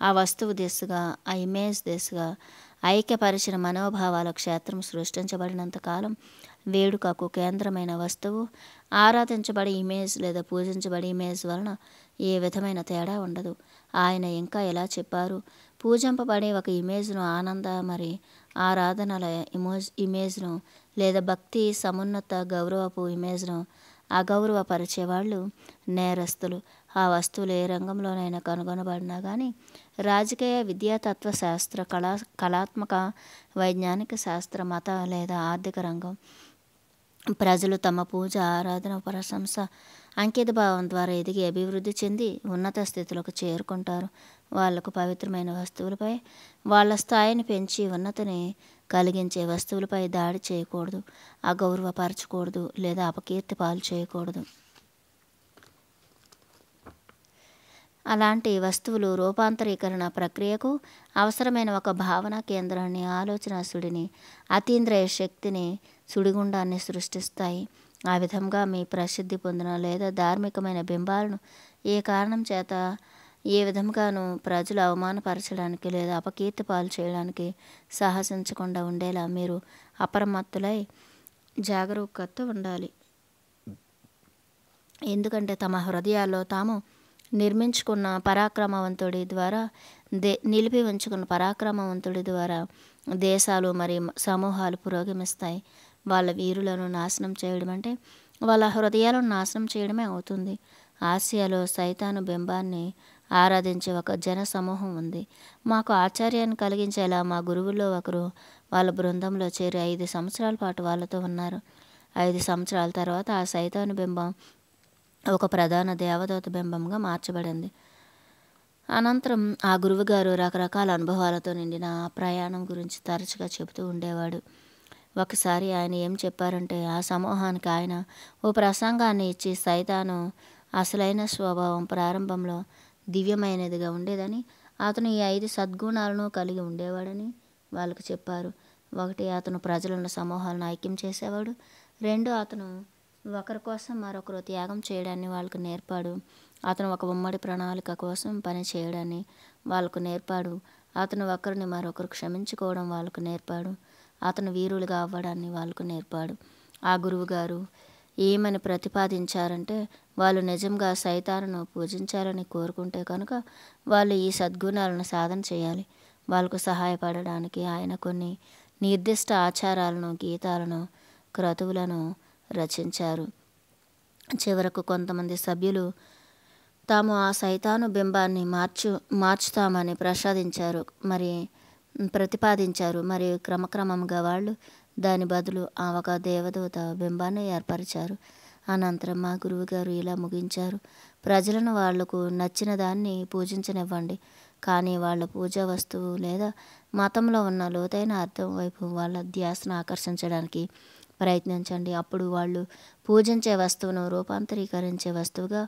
S1: ఆ వస్తువు దిశగా ఆ ఇమేజ్ దిశగా ఐక్యపరిచిన మనోభావాల క్షేత్రం సృష్టించబడినంతకాలం వేడుకకు కేంద్రమైన వస్తువు ఆరాధించబడి ఇమేజ్ లేదా పూజించబడి ఇమేజ్ వలన ఏ విధమైన తేడా ఉండదు ఆయన ఇంకా ఎలా చెప్పారు పూజింపబడే ఒక ఇమేజ్ను ఆనంద మరి ఆరాధనల ఇమోజ్ ఇమేజ్ను లేదా భక్తి సమున్నత గౌరవపు ఇమేజ్ను అగౌరవపరిచేవాళ్ళు నేరస్తులు ఆ వస్తువులు ఏ రంగంలోనైనా కనుగొనబడినా కానీ రాజకీయ విద్యా తత్వశాస్త్ర కళా కళాత్మక వైజ్ఞానిక శాస్త్ర మత లేదా ఆర్థిక రంగం ప్రజలు తమ పూజ ఆరాధన ప్రశంస అంకిత భావం ద్వారా ఎదిగి అభివృద్ధి చెంది ఉన్నత స్థితులకు చేరుకుంటారు వాళ్లకు పవిత్రమైన వస్తువులపై వాళ్ళ స్థాయిని పెంచి ఉన్నతిని కలిగించే వస్తువులపై దాడి చేయకూడదు అగౌరవపరచకూడదు లేదా అపకీర్తి పాలు చేయకూడదు అలాంటి వస్తువులు రూపాంతరీకరణ ప్రక్రియకు అవసరమైన ఒక భావన కేంద్రాన్ని ఆలోచన సుడిని అతీంద్రియ శక్తిని సుడిగుండాన్ని సృష్టిస్తాయి ఆ విధంగా మీ ప్రసిద్ధి పొందిన లేదా ధార్మికమైన బింబాలను ఏ కారణం చేత ఏ విధంగానూ ప్రజలు అవమానపరచడానికి లేదా అపకీర్తి పాలు చేయడానికి సాహసించకుండా ఉండేలా మీరు అప్రమత్తులై జాగరూకత ఉండాలి ఎందుకంటే తమ హృదయాల్లో తాము నిర్మించుకున్న పరాక్రమవంతుడి ద్వారా దే నిలిపి ఉంచుకున్న పరాక్రమవంతుడి ద్వారా దేశాలు మరియు సమూహాలు పురోగమిస్తాయి వాళ్ళ వీరులను నాశనం చేయడం అంటే వాళ్ళ హృదయాలను నాశనం చేయడమే అవుతుంది ఆసియాలో సైతాను బింబాన్ని ఆరాధించే ఒక జన సమూహం ఉంది మాకు ఆచార్యాన్ని కలిగించేలా మా గురువుల్లో ఒకరు వాళ్ళ బృందంలో చేరి ఐదు సంవత్సరాల పాటు వాళ్ళతో ఉన్నారు ఐదు సంవత్సరాల తర్వాత ఆ సైతాను బింబం ఒక ప్రధాన దేవదూత బింబంగా మార్చబడింది అనంతరం ఆ గురువుగారు రకరకాల అనుభవాలతో నిండిన ఆ ప్రయాణం గురించి తరచుగా చెబుతూ ఉండేవాడు ఒకసారి ఆయన ఏం చెప్పారంటే ఆ సమూహానికి ఆయన ఓ ప్రసంగాన్ని ఇచ్చి సైతాను అసలైన స్వభావం ప్రారంభంలో దివ్యమైనదిగా ఉండేదని అతను ఈ ఐదు సద్గుణాలను కలిగి ఉండేవాడని వాళ్ళకు చెప్పారు ఒకటి అతను ప్రజలను సమూహాలను ఐక్యం చేసేవాడు రెండు అతను ఒకరి కోసం మరొకరు త్యాగం చేయడాన్ని వాళ్ళకు నేర్పాడు అతను ఒక ఉమ్మడి ప్రణాళిక కోసం పని చేయడాన్ని వాళ్ళకు నేర్పాడు అతను ఒకరిని మరొకరు క్షమించుకోవడం వాళ్ళకు నేర్పాడు అతను వీరులుగా అవ్వడాన్ని వాళ్ళకు నేర్పాడు ఆ గురువు గారు ఏమని ప్రతిపాదించారంటే వాళ్ళు నిజంగా సైతాలను పూజించాలని కోరుకుంటే కనుక వాళ్ళు ఈ సద్గుణాలను సాధన చేయాలి వాళ్ళకు సహాయపడడానికి ఆయన కొన్ని నిర్దిష్ట ఆచారాలను గీతాలను క్రతువులను రచించారు చివరకు కొంతమంది సభ్యులు తాము ఆ సైతాను బింబాన్ని మార్చు మార్చుతామని ప్రసాదించారు మరి ప్రతిపాదించారు మరియు క్రమక్రమంగా వాళ్ళు దాని బదులు ఆ ఒక దేవదూత బింబాన్ని ఏర్పరిచారు అనంతరం మా గురువుగారు ఇలా ముగించారు ప్రజలను వాళ్లకు నచ్చిన దాన్ని పూజించనివ్వండి కానీ వాళ్ళ పూజా వస్తువు లేదా మతంలో ఉన్న లోతైన అర్థం వైపు వాళ్ళ ధ్యాసను ఆకర్షించడానికి ప్రయత్నించండి అప్పుడు వాళ్ళు పూజించే వస్తువును రూపాంతరీకరించే వస్తువుగా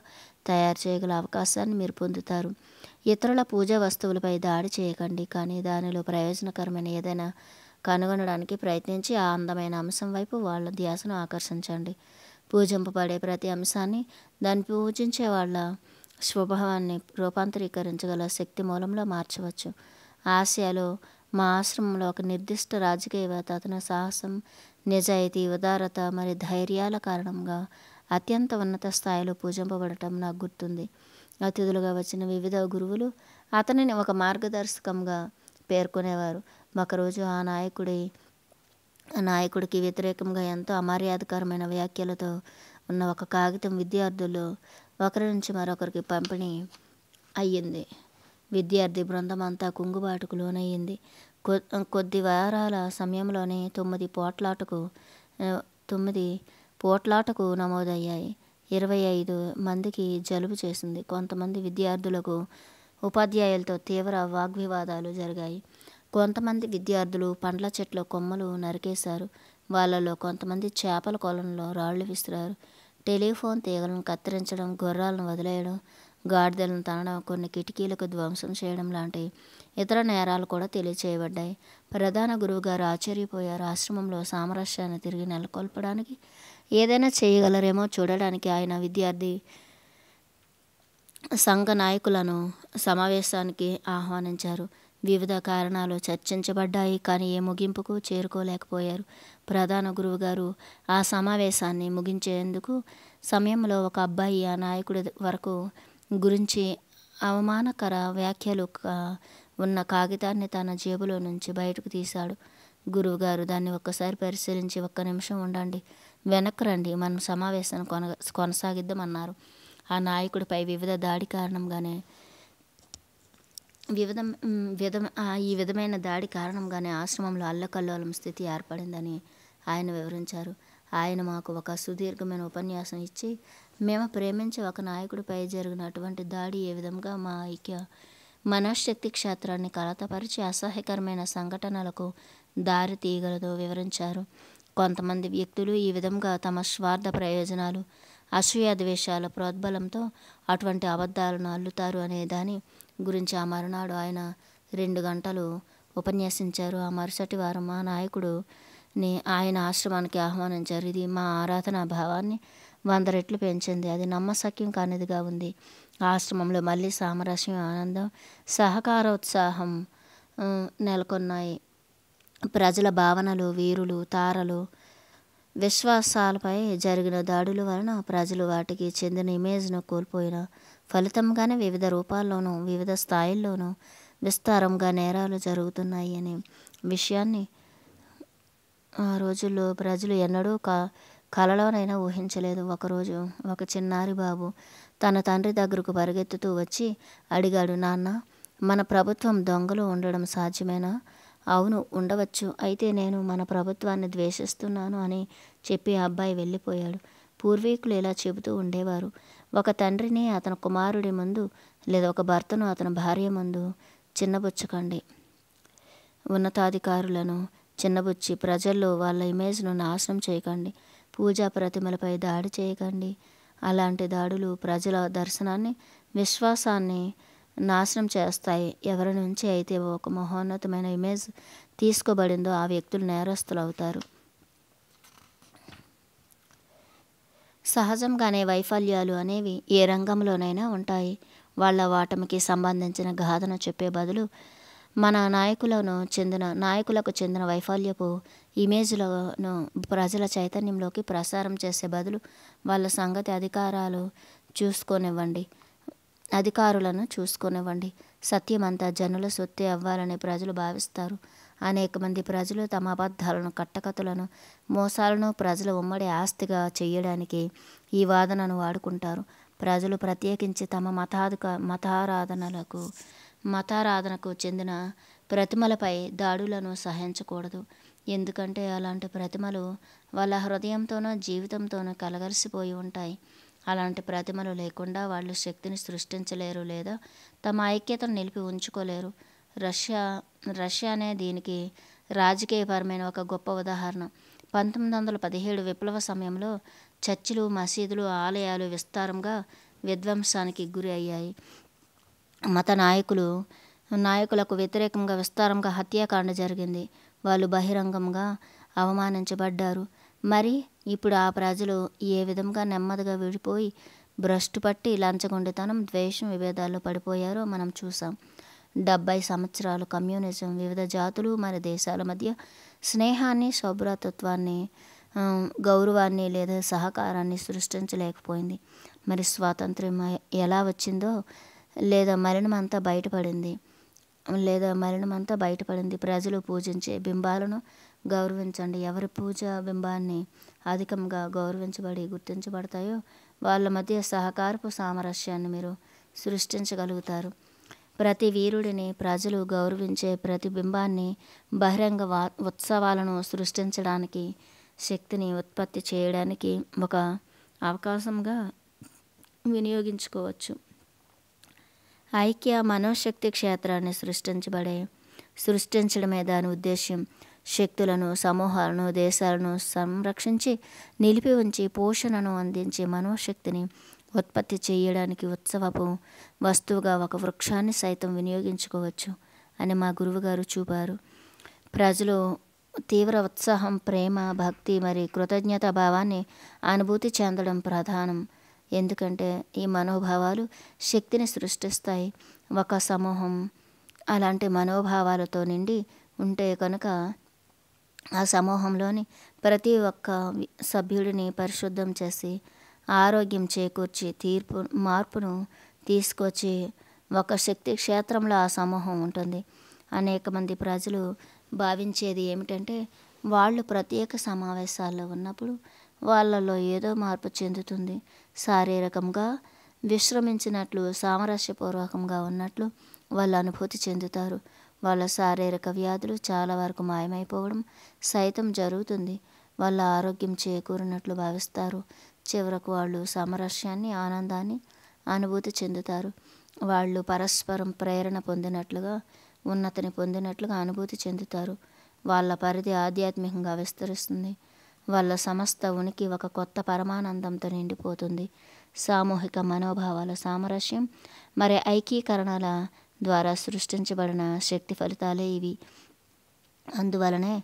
S1: తయారు చేయగల అవకాశాన్ని మీరు పొందుతారు ఇతరుల పూజ వస్తువులపై దాడి చేయకండి కానీ దానిలో ప్రయోజనకరమైన ఏదైనా కనుగొనడానికి ప్రయత్నించి ఆ అందమైన అంశం వైపు వాళ్ళ ధ్యాసను ఆకర్షించండి పూజింపబడే ప్రతి అంశాన్ని దాన్ని పూజించే వాళ్ళ స్వభావాన్ని రూపాంతరీకరించగల శక్తి మూలంలో మార్చవచ్చు ఆసియాలో మా ఆశ్రమంలో ఒక నిర్దిష్ట రాజకీయవేత్త అతను సాహసం నిజాయితీ ఉదారత మరియు ధైర్యాల కారణంగా అత్యంత ఉన్నత స్థాయిలో పూజింపబడటం నాకు గుర్తుంది అతిథులుగా వచ్చిన వివిధ గురువులు అతనిని ఒక మార్గదర్శకంగా పేర్కొనేవారు ఒకరోజు ఆ నాయకుడి నాయకుడికి వ్యతిరేకంగా ఎంతో అమర్యాదకరమైన వ్యాఖ్యలతో ఉన్న ఒక కాగితం విద్యార్థులు ఒకరి నుంచి మరొకరికి పంపిణీ అయ్యింది విద్యార్థి బృందం అంతా కుంగుబాటుకు లోనయ్యింది కొద్ది వారాల సమయంలోనే తొమ్మిది పోట్లాటకు తొమ్మిది పోట్లాటకు నమోదయ్యాయి ఇరవై ఐదు మందికి జలుబు చేసింది కొంతమంది విద్యార్థులకు ఉపాధ్యాయులతో తీవ్ర వాగ్వివాదాలు జరిగాయి కొంతమంది విద్యార్థులు పండ్ల చెట్ల కొమ్మలు నరికేశారు వాళ్ళలో కొంతమంది చేపల కొలంలో రాళ్లు విసిరారు టెలిఫోన్ తీగలను కత్తిరించడం గుర్రాలను వదిలేయడం గాడిదలను తనడం కొన్ని కిటికీలకు ధ్వంసం చేయడం లాంటి ఇతర నేరాలు కూడా తెలియచేయబడ్డాయి ప్రధాన గురువుగారు ఆశ్చర్యపోయారు ఆశ్రమంలో సామరస్యాన్ని తిరిగి నెలకొల్పడానికి ఏదైనా చేయగలరేమో చూడడానికి ఆయన విద్యార్థి సంఘ నాయకులను సమావేశానికి ఆహ్వానించారు వివిధ కారణాలు చర్చించబడ్డాయి కానీ ఏ ముగింపుకు చేరుకోలేకపోయారు ప్రధాన గురువుగారు ఆ సమావేశాన్ని ముగించేందుకు సమయంలో ఒక అబ్బాయి ఆ నాయకుడి వరకు గురించి అవమానకర వ్యాఖ్యలు ఉన్న కాగితాన్ని తన జేబులో నుంచి బయటకు తీశాడు గురువుగారు దాన్ని ఒక్కసారి పరిశీలించి ఒక్క నిమిషం ఉండండి వెనక్కి రండి మనం సమావేశాన్ని కొన కొనసాగిద్దామన్నారు ఆ నాయకుడిపై వివిధ దాడి కారణంగానే వివిధ విధ ఈ విధమైన దాడి కారణంగానే ఆశ్రమంలో అల్లకల్లోలం స్థితి ఏర్పడిందని ఆయన వివరించారు ఆయన మాకు ఒక సుదీర్ఘమైన ఉపన్యాసం ఇచ్చి మేము ప్రేమించే ఒక నాయకుడిపై జరిగినటువంటి దాడి ఏ విధంగా మా ఐక్య మనశ్శక్తి క్షేత్రాన్ని కలతపరిచి అసహ్యకరమైన సంఘటనలకు దారి తీయగలదో వివరించారు కొంతమంది వ్యక్తులు ఈ విధంగా తమ స్వార్థ ప్రయోజనాలు అసూయ ద్వేషాల ప్రోద్బలంతో అటువంటి అబద్ధాలను అల్లుతారు అనే దాని గురించి ఆ మరునాడు ఆయన రెండు గంటలు ఉపన్యాసించారు ఆ మరుసటి వారం మా నాయకుడు ఆయన ఆశ్రమానికి ఆహ్వానించారు ఇది మా ఆరాధనా భావాన్ని వంద రెట్లు పెంచింది అది నమ్మశక్యం కానిదిగా ఉంది ఆశ్రమంలో మళ్ళీ సామరస్యం ఆనందం సహకారోత్సాహం నెలకొన్నాయి ప్రజల భావనలు వీరులు తారలు విశ్వాసాలపై జరిగిన దాడుల వలన ప్రజలు వాటికి చెందిన ఇమేజ్ను కోల్పోయిన ఫలితంగానే వివిధ రూపాల్లోనూ వివిధ స్థాయిల్లోనూ విస్తారంగా నేరాలు జరుగుతున్నాయి అనే విషయాన్ని ఆ రోజుల్లో ప్రజలు ఎన్నడూ కా కలలోనైనా ఊహించలేదు ఒకరోజు ఒక చిన్నారి బాబు తన తండ్రి దగ్గరకు పరిగెత్తుతూ వచ్చి అడిగాడు నాన్న మన ప్రభుత్వం దొంగలు ఉండడం సాధ్యమేనా అవును ఉండవచ్చు అయితే నేను మన ప్రభుత్వాన్ని ద్వేషిస్తున్నాను అని చెప్పి అబ్బాయి వెళ్ళిపోయాడు పూర్వీకులు ఇలా చెబుతూ ఉండేవారు ఒక తండ్రిని అతని కుమారుడి ముందు లేదా ఒక భర్తను అతని భార్య ముందు చిన్నబుచ్చకండి ఉన్నతాధికారులను చిన్నబుచ్చి ప్రజల్లో వాళ్ళ ఇమేజ్ను నాశనం చేయకండి పూజా ప్రతిమలపై దాడి చేయకండి అలాంటి దాడులు ప్రజల దర్శనాన్ని విశ్వాసాన్ని నాశనం చేస్తాయి ఎవరి నుంచి అయితే ఒక మహోన్నతమైన ఇమేజ్ తీసుకోబడిందో ఆ వ్యక్తులు నేరస్తులు అవుతారు సహజంగానే వైఫల్యాలు అనేవి ఏ రంగంలోనైనా ఉంటాయి వాళ్ళ వాటమికి సంబంధించిన గాథను చెప్పే బదులు మన నాయకులను చెందిన నాయకులకు చెందిన వైఫల్యపు ఇమేజ్లను ప్రజల చైతన్యంలోకి ప్రసారం చేసే బదులు వాళ్ళ సంగతి అధికారాలు చూసుకొనివ్వండి అధికారులను చూసుకొనివ్వండి సత్యం అంతా జనుల సొత్తి అవ్వాలని ప్రజలు భావిస్తారు అనేక మంది ప్రజలు తమ అబద్ధాలను కట్టకథలను మోసాలను ప్రజల ఉమ్మడి ఆస్తిగా చేయడానికి ఈ వాదనను వాడుకుంటారు ప్రజలు ప్రత్యేకించి తమ మతాధిక మతారాధనలకు మతారాధనకు చెందిన ప్రతిమలపై దాడులను సహించకూడదు ఎందుకంటే అలాంటి ప్రతిమలు వాళ్ళ హృదయంతోనో జీవితంతోనో కలగలిసిపోయి ఉంటాయి అలాంటి ప్రతిమలు లేకుండా వాళ్ళు శక్తిని సృష్టించలేరు లేదా తమ ఐక్యతను నిలిపి ఉంచుకోలేరు రష్యా రష్యా అనే దీనికి రాజకీయపరమైన ఒక గొప్ప ఉదాహరణ పంతొమ్మిది వందల పదిహేడు విప్లవ సమయంలో చర్చిలు మసీదులు ఆలయాలు విస్తారంగా విధ్వంసానికి గురి అయ్యాయి మత నాయకులు నాయకులకు వ్యతిరేకంగా విస్తారంగా హత్యాకాండ జరిగింది వాళ్ళు బహిరంగంగా అవమానించబడ్డారు మరి ఇప్పుడు ఆ ప్రజలు ఏ విధంగా నెమ్మదిగా విడిపోయి భ్రష్టు పట్టి లంచగొండితనం ద్వేషం విభేదాల్లో పడిపోయారో మనం చూసాం డెబ్బై సంవత్సరాలు కమ్యూనిజం వివిధ జాతులు మరి దేశాల మధ్య స్నేహాన్ని శుభ్రతత్వాన్ని గౌరవాన్ని లేదా సహకారాన్ని సృష్టించలేకపోయింది మరి స్వాతంత్ర్యం ఎలా వచ్చిందో లేదా మరణం అంతా బయటపడింది లేదా మరణమంతా బయటపడింది ప్రజలు పూజించే బింబాలను గౌరవించండి ఎవరి పూజ బింబాన్ని అధికంగా గౌరవించబడి గుర్తించబడతాయో వాళ్ళ మధ్య సహకారపు సామరస్యాన్ని మీరు సృష్టించగలుగుతారు ప్రతి వీరుడిని ప్రజలు గౌరవించే ప్రతిబింబాన్ని బహిరంగ వా ఉత్సవాలను సృష్టించడానికి శక్తిని ఉత్పత్తి చేయడానికి ఒక అవకాశంగా వినియోగించుకోవచ్చు ఐక్య మనోశక్తి క్షేత్రాన్ని సృష్టించబడే సృష్టించడమే దాని ఉద్దేశ్యం శక్తులను సమూహాలను దేశాలను సంరక్షించి నిలిపి ఉంచి పోషణను అందించే మనోశక్తిని ఉత్పత్తి చేయడానికి ఉత్సవపు వస్తువుగా ఒక వృక్షాన్ని సైతం వినియోగించుకోవచ్చు అని మా గురువుగారు చూపారు ప్రజలు తీవ్ర ఉత్సాహం ప్రేమ భక్తి మరియు కృతజ్ఞత భావాన్ని అనుభూతి చెందడం ప్రధానం ఎందుకంటే ఈ మనోభావాలు శక్తిని సృష్టిస్తాయి ఒక సమూహం అలాంటి మనోభావాలతో నిండి ఉంటే కనుక ఆ సమూహంలోని ప్రతి ఒక్క సభ్యుడిని పరిశుద్ధం చేసి ఆరోగ్యం చేకూర్చి తీర్పు మార్పును తీసుకొచ్చి ఒక శక్తి క్షేత్రంలో ఆ సమూహం ఉంటుంది అనేక మంది ప్రజలు భావించేది ఏమిటంటే వాళ్ళు ప్రత్యేక సమావేశాల్లో ఉన్నప్పుడు వాళ్ళలో ఏదో మార్పు చెందుతుంది శారీరకంగా విశ్రమించినట్లు సామరస్యపూర్వకంగా ఉన్నట్లు వాళ్ళు అనుభూతి చెందుతారు వాళ్ళ శారీరక వ్యాధులు చాలా వరకు మాయమైపోవడం సైతం జరుగుతుంది వాళ్ళ ఆరోగ్యం చేకూరినట్లు భావిస్తారు చివరకు వాళ్ళు సామరస్యాన్ని ఆనందాన్ని అనుభూతి చెందుతారు వాళ్ళు పరస్పరం ప్రేరణ పొందినట్లుగా ఉన్నతిని పొందినట్లుగా అనుభూతి చెందుతారు వాళ్ళ పరిధి ఆధ్యాత్మికంగా విస్తరిస్తుంది వాళ్ళ సమస్త ఉనికి ఒక కొత్త పరమానందంతో నిండిపోతుంది సామూహిక మనోభావాల సామరస్యం మరి ఐక్యీకరణల ద్వారా సృష్టించబడిన శక్తి ఫలితాలే ఇవి అందువలనే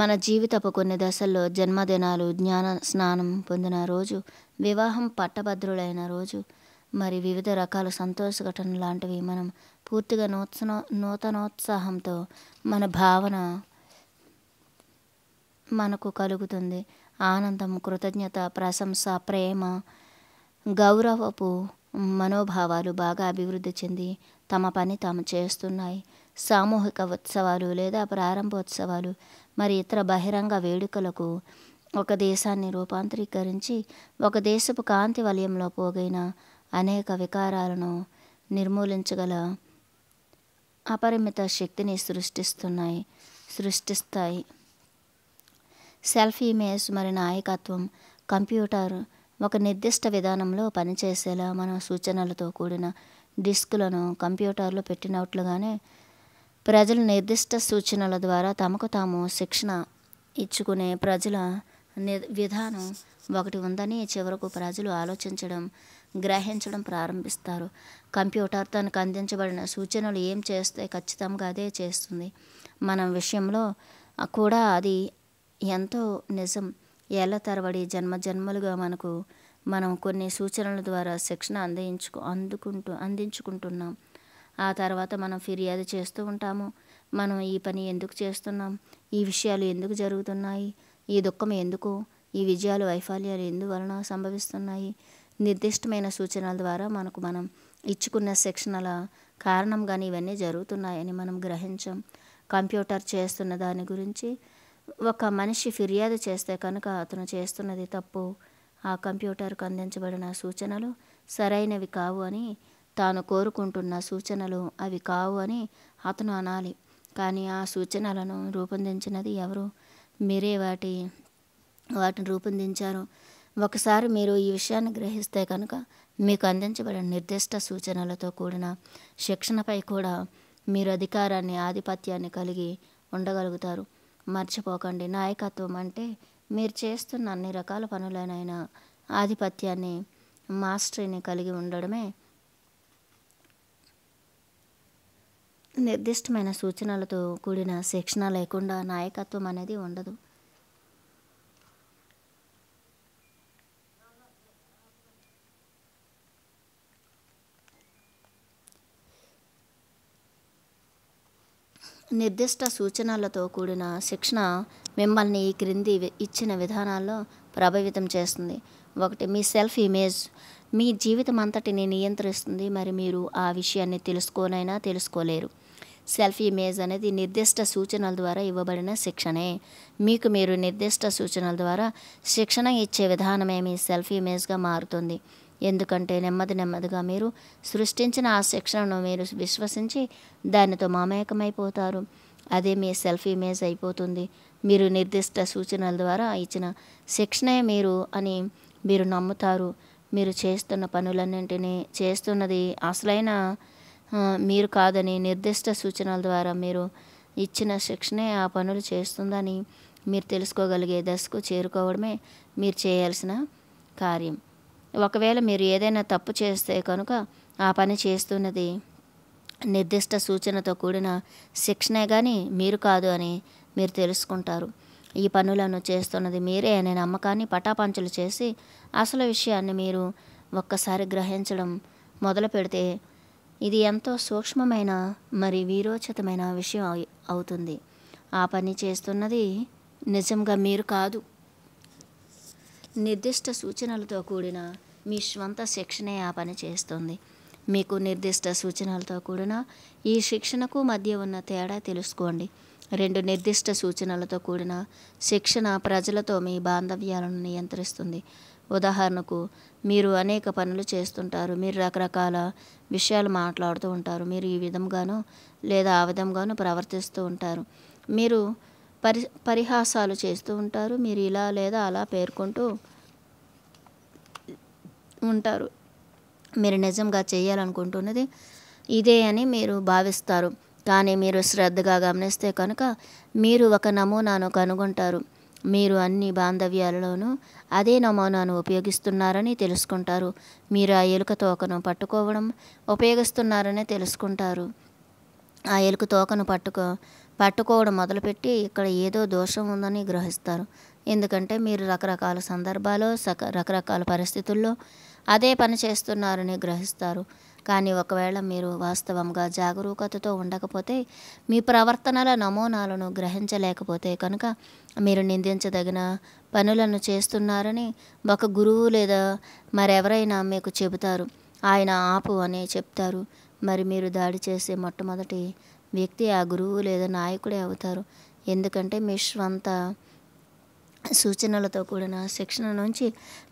S1: మన జీవితపు కొన్ని దశల్లో జన్మదినాలు జ్ఞాన స్నానం పొందిన రోజు వివాహం పట్టభద్రుడైన రోజు మరి వివిధ రకాల సంతోష ఘటన లాంటివి మనం పూర్తిగా నూతన నూతనోత్సాహంతో మన భావన మనకు కలుగుతుంది ఆనందం కృతజ్ఞత ప్రశంస ప్రేమ గౌరవపు మనోభావాలు బాగా అభివృద్ధి చెంది తమ పని తాము చేస్తున్నాయి సామూహిక ఉత్సవాలు లేదా ప్రారంభోత్సవాలు మరి ఇతర బహిరంగ వేడుకలకు ఒక దేశాన్ని రూపాంతరీకరించి ఒక దేశపు కాంతి వలయంలో పోగైన అనేక వికారాలను నిర్మూలించగల అపరిమిత శక్తిని సృష్టిస్తున్నాయి సృష్టిస్తాయి సెల్ఫ్ ఇమేజ్ మరి నాయకత్వం కంప్యూటర్ ఒక నిర్దిష్ట విధానంలో పనిచేసేలా మన సూచనలతో కూడిన డిస్కులను కంప్యూటర్లో పెట్టినట్లుగానే ప్రజలు నిర్దిష్ట సూచనల ద్వారా తమకు తాము శిక్షణ ఇచ్చుకునే ప్రజల విధానం ఒకటి ఉందని చివరకు ప్రజలు ఆలోచించడం గ్రహించడం ప్రారంభిస్తారు కంప్యూటర్ తనకు అందించబడిన సూచనలు ఏం చేస్తే ఖచ్చితంగా అదే చేస్తుంది మన విషయంలో కూడా అది ఎంతో నిజం ఏళ్ల తరబడి జన్మజన్మలుగా మనకు మనం కొన్ని సూచనల ద్వారా శిక్షణ అందించుకు అందుకుంటూ అందించుకుంటున్నాం ఆ తర్వాత మనం ఫిర్యాదు చేస్తూ ఉంటాము మనం ఈ పని ఎందుకు చేస్తున్నాం ఈ విషయాలు ఎందుకు జరుగుతున్నాయి ఈ దుఃఖం ఎందుకు ఈ విజయాలు వైఫల్యాలు ఎందువలన సంభవిస్తున్నాయి నిర్దిష్టమైన సూచనల ద్వారా మనకు మనం ఇచ్చుకున్న శిక్షణల కారణంగానే ఇవన్నీ జరుగుతున్నాయని మనం గ్రహించాం కంప్యూటర్ చేస్తున్న దాని గురించి ఒక మనిషి ఫిర్యాదు చేస్తే కనుక అతను చేస్తున్నది తప్పు ఆ కంప్యూటర్కు అందించబడిన సూచనలు సరైనవి కావు అని తాను కోరుకుంటున్న సూచనలు అవి కావు అని అతను అనాలి కానీ ఆ సూచనలను రూపొందించినది ఎవరు మీరే వాటి వాటిని రూపొందించారు ఒకసారి మీరు ఈ విషయాన్ని గ్రహిస్తే కనుక మీకు అందించబడిన నిర్దిష్ట సూచనలతో కూడిన శిక్షణపై కూడా మీరు అధికారాన్ని ఆధిపత్యాన్ని కలిగి ఉండగలుగుతారు మర్చిపోకండి నాయకత్వం అంటే మీరు చేస్తున్న అన్ని రకాల పనులనైనా ఆధిపత్యాన్ని మాస్టరీని కలిగి ఉండడమే నిర్దిష్టమైన సూచనలతో కూడిన శిక్షణ లేకుండా నాయకత్వం అనేది ఉండదు నిర్దిష్ట సూచనలతో కూడిన శిక్షణ మిమ్మల్ని ఈ క్రింది ఇచ్చిన విధానాల్లో ప్రభావితం చేస్తుంది ఒకటి మీ సెల్ఫ్ ఇమేజ్ మీ జీవితం అంతటిని నియంత్రిస్తుంది మరి మీరు ఆ విషయాన్ని తెలుసుకోనైనా తెలుసుకోలేరు సెల్ఫ్ ఇమేజ్ అనేది నిర్దిష్ట సూచనల ద్వారా ఇవ్వబడిన శిక్షణే మీకు మీరు నిర్దిష్ట సూచనల ద్వారా శిక్షణ ఇచ్చే విధానమే మీ సెల్ఫ్ ఇమేజ్గా మారుతుంది ఎందుకంటే నెమ్మది నెమ్మదిగా మీరు సృష్టించిన ఆ శిక్షణను మీరు విశ్వసించి దానితో మామేకమైపోతారు అదే మీ సెల్ఫ్ ఇమేజ్ అయిపోతుంది మీరు నిర్దిష్ట సూచనల ద్వారా ఇచ్చిన శిక్షణే మీరు అని మీరు నమ్ముతారు మీరు చేస్తున్న పనులన్నింటినీ చేస్తున్నది అసలైన మీరు కాదని నిర్దిష్ట సూచనల ద్వారా మీరు ఇచ్చిన శిక్షణే ఆ పనులు చేస్తుందని మీరు తెలుసుకోగలిగే దశకు చేరుకోవడమే మీరు చేయాల్సిన కార్యం ఒకవేళ మీరు ఏదైనా తప్పు చేస్తే కనుక ఆ పని చేస్తున్నది నిర్దిష్ట సూచనతో కూడిన శిక్షణే కానీ మీరు కాదు అని మీరు తెలుసుకుంటారు ఈ పనులను చేస్తున్నది మీరే అనే నమ్మకాన్ని పటాపంచలు చేసి అసలు విషయాన్ని మీరు ఒక్కసారి గ్రహించడం మొదలు పెడితే ఇది ఎంతో సూక్ష్మమైన మరి వీరోచితమైన విషయం అవుతుంది ఆ పని చేస్తున్నది నిజంగా మీరు కాదు నిర్దిష్ట సూచనలతో కూడిన మీ స్వంత శిక్షణే ఆ పని చేస్తుంది మీకు నిర్దిష్ట సూచనలతో కూడిన ఈ శిక్షణకు మధ్య ఉన్న తేడా తెలుసుకోండి రెండు నిర్దిష్ట సూచనలతో కూడిన శిక్షణ ప్రజలతో మీ బాంధవ్యాలను నియంత్రిస్తుంది ఉదాహరణకు మీరు అనేక పనులు చేస్తుంటారు మీరు రకరకాల విషయాలు మాట్లాడుతూ ఉంటారు మీరు ఈ విధంగానో లేదా ఆ విధంగానో ప్రవర్తిస్తూ ఉంటారు మీరు పరి పరిహాసాలు చేస్తూ ఉంటారు మీరు ఇలా లేదా అలా పేర్కొంటూ ఉంటారు మీరు నిజంగా చేయాలనుకుంటున్నది ఇదే అని మీరు భావిస్తారు కానీ మీరు శ్రద్ధగా గమనిస్తే కనుక మీరు ఒక నమూనాను కనుగొంటారు మీరు అన్ని బాంధవ్యాలలోనూ అదే నమూనాను ఉపయోగిస్తున్నారని తెలుసుకుంటారు మీరు ఆ ఎలుక తోకను పట్టుకోవడం ఉపయోగిస్తున్నారని తెలుసుకుంటారు ఆ ఎలుక తోకను పట్టుకో పట్టుకోవడం మొదలుపెట్టి ఇక్కడ ఏదో దోషం ఉందని గ్రహిస్తారు ఎందుకంటే మీరు రకరకాల సక రకరకాల పరిస్థితుల్లో అదే పని చేస్తున్నారని గ్రహిస్తారు కానీ ఒకవేళ మీరు వాస్తవంగా జాగరూకతతో ఉండకపోతే మీ ప్రవర్తనల నమూనాలను గ్రహించలేకపోతే కనుక మీరు నిందించదగిన పనులను చేస్తున్నారని ఒక గురువు లేదా మరెవరైనా మీకు చెబుతారు ఆయన ఆపు అనే చెప్తారు మరి మీరు దాడి చేసే మొట్టమొదటి వ్యక్తి ఆ గురువు లేదా నాయకుడే అవుతారు ఎందుకంటే మీ స్వంత సూచనలతో కూడిన శిక్షణ నుంచి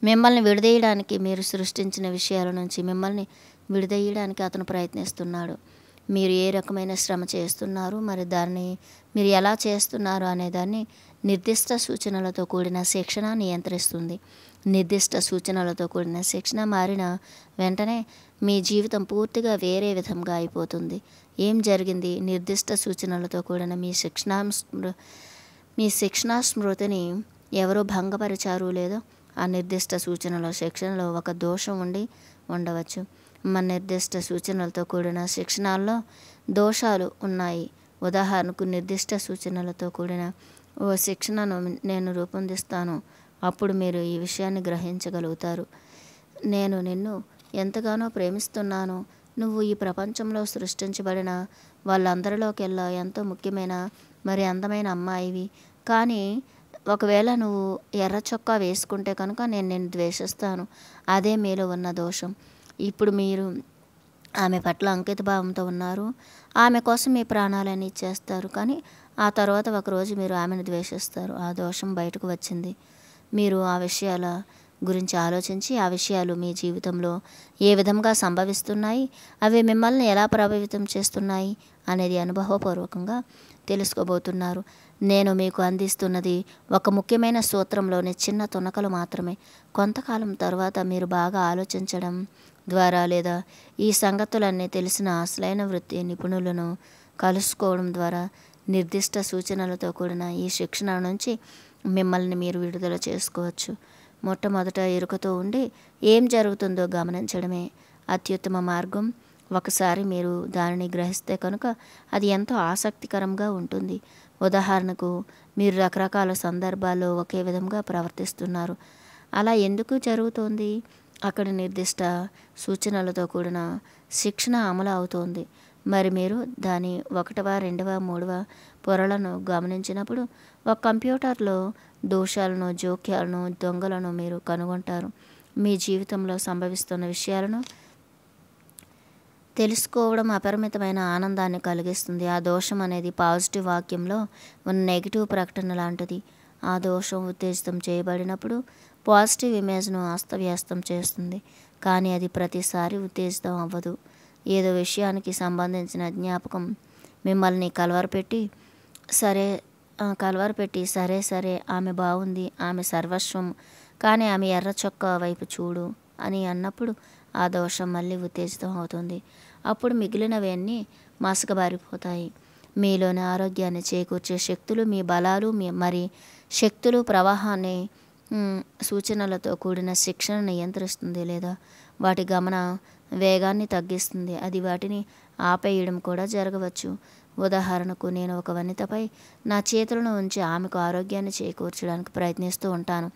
S1: మిమ్మల్ని విడదీయడానికి మీరు సృష్టించిన విషయాల నుంచి మిమ్మల్ని విడదీయడానికి అతను ప్రయత్నిస్తున్నాడు మీరు ఏ రకమైన శ్రమ చేస్తున్నారు మరి దాన్ని మీరు ఎలా చేస్తున్నారు అనేదాన్ని నిర్దిష్ట సూచనలతో కూడిన శిక్షణ నియంత్రిస్తుంది నిర్దిష్ట సూచనలతో కూడిన శిక్షణ మారిన వెంటనే మీ జీవితం పూర్తిగా వేరే విధంగా అయిపోతుంది ఏం జరిగింది నిర్దిష్ట సూచనలతో కూడిన మీ శిక్షణ మీ శిక్షణా స్మృతిని ఎవరు భంగపరిచారు లేదో ఆ నిర్దిష్ట సూచనలో శిక్షణలో ఒక దోషం ఉండి ఉండవచ్చు మన నిర్దిష్ట సూచనలతో కూడిన శిక్షణాల్లో దోషాలు ఉన్నాయి ఉదాహరణకు నిర్దిష్ట సూచనలతో కూడిన ఓ శిక్షణను నేను రూపొందిస్తాను అప్పుడు మీరు ఈ విషయాన్ని గ్రహించగలుగుతారు నేను నిన్ను ఎంతగానో ప్రేమిస్తున్నాను నువ్వు ఈ ప్రపంచంలో సృష్టించబడిన వాళ్ళందరిలోకెల్లా ఎంతో ముఖ్యమైన మరి అందమైన అమ్మాయివి కానీ ఒకవేళ నువ్వు ఎర్ర చొక్కా వేసుకుంటే కనుక నేను నేను ద్వేషిస్తాను అదే మీలో ఉన్న దోషం ఇప్పుడు మీరు ఆమె పట్ల అంకిత భావంతో ఉన్నారు ఆమె కోసం మీ ప్రాణాలని ఇచ్చేస్తారు కానీ ఆ తర్వాత ఒకరోజు మీరు ఆమెను ద్వేషిస్తారు ఆ దోషం బయటకు వచ్చింది మీరు ఆ విషయాల గురించి ఆలోచించి ఆ విషయాలు మీ జీవితంలో ఏ విధంగా సంభవిస్తున్నాయి అవి మిమ్మల్ని ఎలా ప్రభావితం చేస్తున్నాయి అనేది అనుభవపూర్వకంగా తెలుసుకోబోతున్నారు నేను మీకు అందిస్తున్నది ఒక ముఖ్యమైన సూత్రంలోని చిన్న తునకలు మాత్రమే కొంతకాలం తర్వాత మీరు బాగా ఆలోచించడం ద్వారా లేదా ఈ సంగతులన్నీ తెలిసిన అసలైన వృత్తి నిపుణులను కలుసుకోవడం ద్వారా నిర్దిష్ట సూచనలతో కూడిన ఈ శిక్షణ నుంచి మిమ్మల్ని మీరు విడుదల చేసుకోవచ్చు మొట్టమొదట ఇరుకతో ఉండి ఏం జరుగుతుందో గమనించడమే అత్యుత్తమ మార్గం ఒకసారి మీరు దానిని గ్రహిస్తే కనుక అది ఎంతో ఆసక్తికరంగా ఉంటుంది ఉదాహరణకు మీరు రకరకాల సందర్భాల్లో ఒకే విధంగా ప్రవర్తిస్తున్నారు అలా ఎందుకు జరుగుతోంది అక్కడ నిర్దిష్ట సూచనలతో కూడిన శిక్షణ అమలు అవుతోంది మరి మీరు దాని ఒకటవ రెండవ మూడవ పొరలను గమనించినప్పుడు ఒక కంప్యూటర్లో దోషాలను జోక్యాలను దొంగలను మీరు కనుగొంటారు మీ జీవితంలో సంభవిస్తున్న విషయాలను తెలుసుకోవడం అపరిమితమైన ఆనందాన్ని కలిగిస్తుంది ఆ దోషం అనేది పాజిటివ్ వాక్యంలో ఉన్న నెగిటివ్ ప్రకటన లాంటిది ఆ దోషం ఉత్తేజితం చేయబడినప్పుడు పాజిటివ్ ఇమేజ్ను అస్తవ్యస్తం చేస్తుంది కానీ అది ప్రతిసారి ఉత్తేజితం అవ్వదు ఏదో విషయానికి సంబంధించిన జ్ఞాపకం మిమ్మల్ని కలవరపెట్టి సరే కలవరపెట్టి సరే సరే ఆమె బాగుంది ఆమె సర్వస్వం కానీ ఆమె ఎర్ర చొక్క వైపు చూడు అని అన్నప్పుడు ఆ దోషం మళ్ళీ ఉత్తేజితం అవుతుంది అప్పుడు మిగిలినవన్నీ మసకబారిపోతాయి మీలోని ఆరోగ్యాన్ని చేకూర్చే శక్తులు మీ బలాలు మీ మరి శక్తులు ప్రవాహాన్ని సూచనలతో కూడిన శిక్షణ నియంత్రిస్తుంది లేదా వాటి గమన వేగాన్ని తగ్గిస్తుంది అది వాటిని ఆపేయడం కూడా జరగవచ్చు ఉదాహరణకు నేను ఒక వనితపై నా చేతులను ఉంచి ఆమెకు ఆరోగ్యాన్ని చేకూర్చడానికి ప్రయత్నిస్తూ ఉంటాను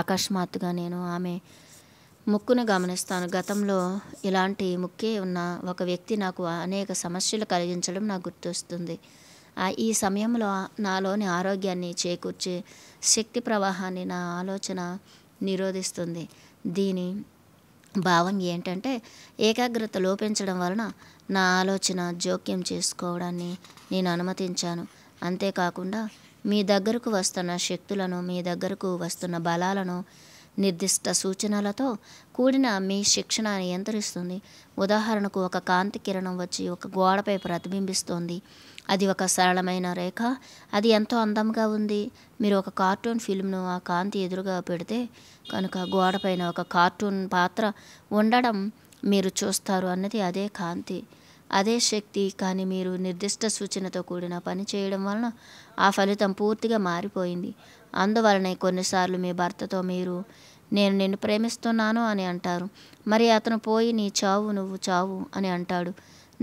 S1: అకస్మాత్తుగా నేను ఆమె ముక్కును గమనిస్తాను గతంలో ఇలాంటి ముక్కే ఉన్న ఒక వ్యక్తి నాకు అనేక సమస్యలు కలిగించడం నాకు గుర్తొస్తుంది ఈ సమయంలో నాలోని ఆరోగ్యాన్ని చేకూర్చి శక్తి ప్రవాహాన్ని నా ఆలోచన నిరోధిస్తుంది దీని భావం ఏంటంటే ఏకాగ్రత లోపించడం వలన నా ఆలోచన జోక్యం చేసుకోవడాన్ని నేను అనుమతించాను అంతేకాకుండా మీ దగ్గరకు వస్తున్న శక్తులను మీ దగ్గరకు వస్తున్న బలాలను నిర్దిష్ట సూచనలతో కూడిన మీ శిక్షణ నియంత్రిస్తుంది ఉదాహరణకు ఒక కాంతి కిరణం వచ్చి ఒక గోడపై ప్రతిబింబిస్తోంది అది ఒక సరళమైన రేఖ అది ఎంతో అందంగా ఉంది మీరు ఒక కార్టూన్ ఫిల్మ్ను ఆ కాంతి ఎదురుగా పెడితే కనుక గోడపైన ఒక కార్టూన్ పాత్ర ఉండడం మీరు చూస్తారు అన్నది అదే కాంతి అదే శక్తి కానీ మీరు నిర్దిష్ట సూచనతో కూడిన పని చేయడం వలన ఆ ఫలితం పూర్తిగా మారిపోయింది అందువలనే కొన్నిసార్లు మీ భర్తతో మీరు నేను నిన్ను ప్రేమిస్తున్నాను అని అంటారు మరి అతను పోయి నీ చావు నువ్వు చావు అని అంటాడు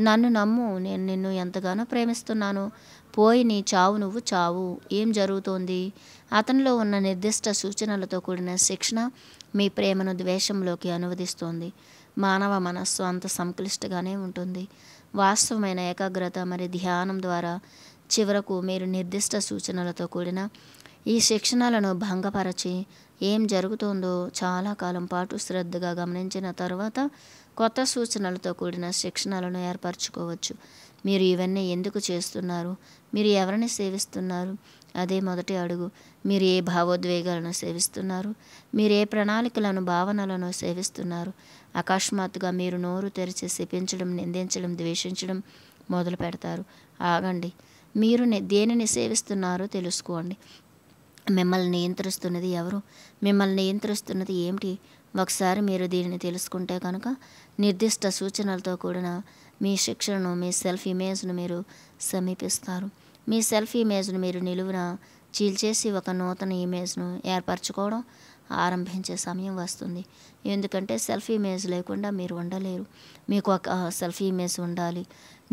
S1: నన్ను నమ్ము నేను నిన్ను ఎంతగానో ప్రేమిస్తున్నాను పోయి నీ చావు నువ్వు చావు ఏం జరుగుతోంది అతనిలో ఉన్న నిర్దిష్ట సూచనలతో కూడిన శిక్షణ మీ ప్రేమను ద్వేషంలోకి అనువదిస్తోంది మానవ మనస్సు అంత సంక్లిష్టగానే ఉంటుంది వాస్తవమైన ఏకాగ్రత మరి ధ్యానం ద్వారా చివరకు మీరు నిర్దిష్ట సూచనలతో కూడిన ఈ శిక్షణలను భంగపరచి ఏం జరుగుతుందో చాలా కాలం పాటు శ్రద్ధగా గమనించిన తర్వాత కొత్త సూచనలతో కూడిన శిక్షణలను ఏర్పరచుకోవచ్చు మీరు ఇవన్నీ ఎందుకు చేస్తున్నారు మీరు ఎవరిని సేవిస్తున్నారు అదే మొదటి అడుగు మీరు ఏ భావోద్వేగాలను సేవిస్తున్నారు మీరు ఏ ప్రణాళికలను భావనలను సేవిస్తున్నారు అకస్మాత్తుగా మీరు నోరు తెరిచి శిపించడం నిందించడం ద్వేషించడం మొదలు పెడతారు ఆగండి మీరు దేనిని సేవిస్తున్నారో తెలుసుకోండి మిమ్మల్ని నియంత్రిస్తున్నది ఎవరు మిమ్మల్ని నియంత్రిస్తున్నది ఏమిటి ఒకసారి మీరు దీనిని తెలుసుకుంటే కనుక నిర్దిష్ట సూచనలతో కూడిన మీ శిక్షణను మీ సెల్ఫ్ ఇమేజ్ను మీరు సమీపిస్తారు మీ సెల్ఫ్ ఇమేజ్ను మీరు నిలువున చీల్చేసి ఒక నూతన ఇమేజ్ను ఏర్పరచుకోవడం ఆరంభించే సమయం వస్తుంది ఎందుకంటే సెల్ఫ్ ఇమేజ్ లేకుండా మీరు ఉండలేరు మీకు ఒక సెల్ఫ్ ఇమేజ్ ఉండాలి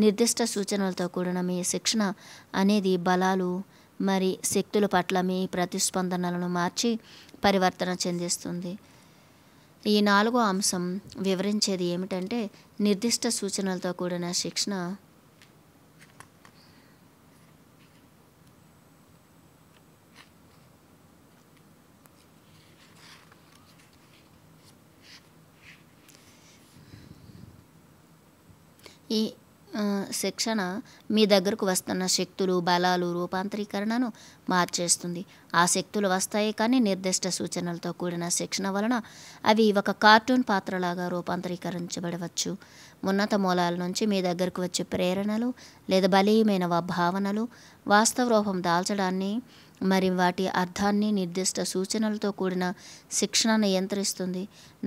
S1: నిర్దిష్ట సూచనలతో కూడిన మీ శిక్షణ అనేది బలాలు మరి శక్తుల పట్ల మీ ప్రతిస్పందనలను మార్చి పరివర్తన చెందిస్తుంది ఈ నాలుగో అంశం వివరించేది ఏమిటంటే నిర్దిష్ట సూచనలతో కూడిన శిక్షణ ఈ శిక్షణ మీ దగ్గరకు వస్తున్న శక్తులు బలాలు రూపాంతరీకరణను మార్చేస్తుంది ఆ శక్తులు వస్తాయి కానీ నిర్దిష్ట సూచనలతో కూడిన శిక్షణ వలన అవి ఒక కార్టూన్ పాత్రలాగా రూపాంతరీకరించబడవచ్చు ఉన్నత మూలాల నుంచి మీ దగ్గరకు వచ్చే ప్రేరణలు లేదా బలీయమైన భావనలు వాస్తవ రూపం దాల్చడాన్ని మరి వాటి అర్థాన్ని నిర్దిష్ట సూచనలతో కూడిన శిక్షణ నియంత్రిస్తుంది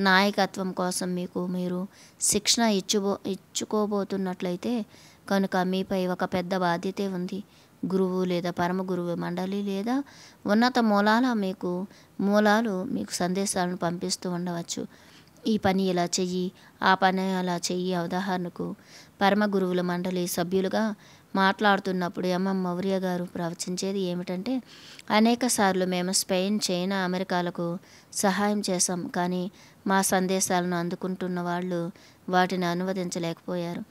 S1: నాయకత్వం కోసం మీకు మీరు శిక్షణ ఇచ్చుబో ఇచ్చుకోబోతున్నట్లయితే కనుక మీపై ఒక పెద్ద బాధ్యత ఉంది గురువు లేదా పరమ గురువు మండలి లేదా ఉన్నత మూలాల మీకు మూలాలు మీకు సందేశాలను పంపిస్తూ ఉండవచ్చు ఈ పని ఇలా చెయ్యి ఆ పని అలా చెయ్యి ఉదాహరణకు పరమ గురువుల మండలి సభ్యులుగా మాట్లాడుతున్నప్పుడు ఎంఎం మౌర్య గారు ప్రవచించేది ఏమిటంటే అనేక సార్లు మేము స్పెయిన్ చైనా అమెరికాలకు సహాయం చేశాం కానీ మా సందేశాలను అందుకుంటున్న వాళ్ళు వాటిని అనువదించలేకపోయారు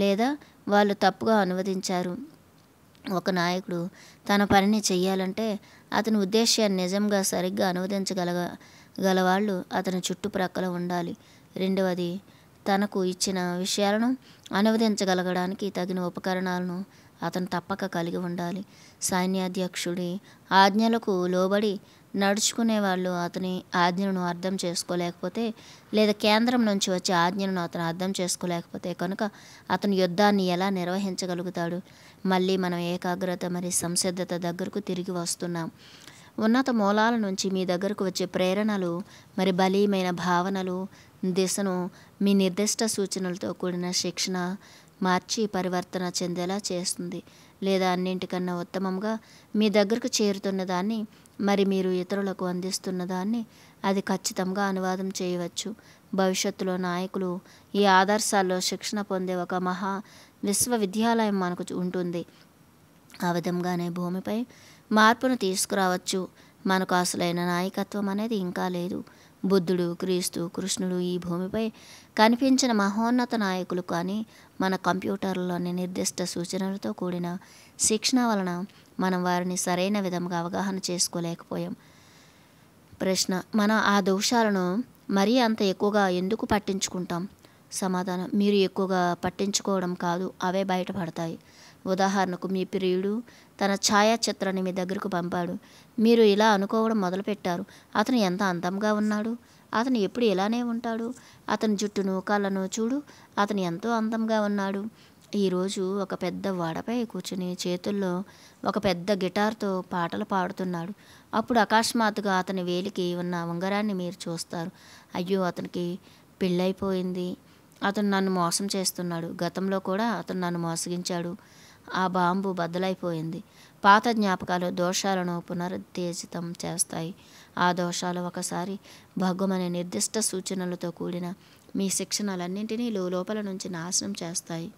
S1: లేదా వాళ్ళు తప్పుగా అనువదించారు ఒక నాయకుడు తన పనిని చేయాలంటే అతని ఉద్దేశ్యాన్ని నిజంగా సరిగ్గా అనువదించగలగ గలవాళ్ళు అతని చుట్టుప్రక్కల ఉండాలి రెండవది తనకు ఇచ్చిన విషయాలను అనువదించగలగడానికి తగిన ఉపకరణాలను అతను తప్పక కలిగి ఉండాలి సైన్యాధ్యక్షుడి ఆజ్ఞలకు లోబడి నడుచుకునే వాళ్ళు అతని ఆజ్ఞను అర్థం చేసుకోలేకపోతే లేదా కేంద్రం నుంచి వచ్చే ఆజ్ఞను అతను అర్థం చేసుకోలేకపోతే కనుక అతను యుద్ధాన్ని ఎలా నిర్వహించగలుగుతాడు మళ్ళీ మనం ఏకాగ్రత మరియు సంసిద్ధత దగ్గరకు తిరిగి వస్తున్నాం ఉన్నత మూలాల నుంచి మీ దగ్గరకు వచ్చే ప్రేరణలు మరి బలీయమైన భావనలు దిశను మీ నిర్దిష్ట సూచనలతో కూడిన శిక్షణ మార్చి పరివర్తన చెందేలా చేస్తుంది లేదా అన్నింటికన్నా ఉత్తమంగా మీ దగ్గరకు చేరుతున్న దాన్ని మరి మీరు ఇతరులకు అందిస్తున్న దాన్ని అది ఖచ్చితంగా అనువాదం చేయవచ్చు భవిష్యత్తులో నాయకులు ఈ ఆదర్శాల్లో శిక్షణ పొందే ఒక మహా విశ్వవిద్యాలయం మనకు ఉంటుంది ఆ విధంగానే భూమిపై మార్పును తీసుకురావచ్చు మనకు అసలైన నాయకత్వం అనేది ఇంకా లేదు బుద్ధుడు క్రీస్తు కృష్ణుడు ఈ భూమిపై కనిపించిన మహోన్నత నాయకులు కానీ మన కంప్యూటర్లోని నిర్దిష్ట సూచనలతో కూడిన శిక్షణ వలన మనం వారిని సరైన విధంగా అవగాహన చేసుకోలేకపోయాం ప్రశ్న మన ఆ దోషాలను మరీ అంత ఎక్కువగా ఎందుకు పట్టించుకుంటాం సమాధానం మీరు ఎక్కువగా పట్టించుకోవడం కాదు అవే బయటపడతాయి ఉదాహరణకు మీ ప్రియుడు తన ఛాయాచిత్రాన్ని మీ దగ్గరకు పంపాడు మీరు ఇలా అనుకోవడం మొదలుపెట్టారు అతను ఎంత అందంగా ఉన్నాడు అతను ఎప్పుడు ఇలానే ఉంటాడు అతని జుట్టు కళ్ళను చూడు అతను ఎంతో అందంగా ఉన్నాడు ఈరోజు ఒక పెద్ద వాడపై కూర్చుని చేతుల్లో ఒక పెద్ద గిటార్తో పాటలు పాడుతున్నాడు అప్పుడు అకస్మాత్తుగా అతని వేలికి ఉన్న ఉంగరాన్ని మీరు చూస్తారు అయ్యో అతనికి పెళ్ళైపోయింది అతను నన్ను మోసం చేస్తున్నాడు గతంలో కూడా అతను నన్ను మోసగించాడు ఆ బాంబు బద్దలైపోయింది పాత జ్ఞాపకాలు దోషాలను పునరుత్తేజితం చేస్తాయి ఆ దోషాలు ఒకసారి భగ్గుమనే నిర్దిష్ట సూచనలతో కూడిన మీ శిక్షణలన్నింటినీ లోపల నుంచి నాశనం చేస్తాయి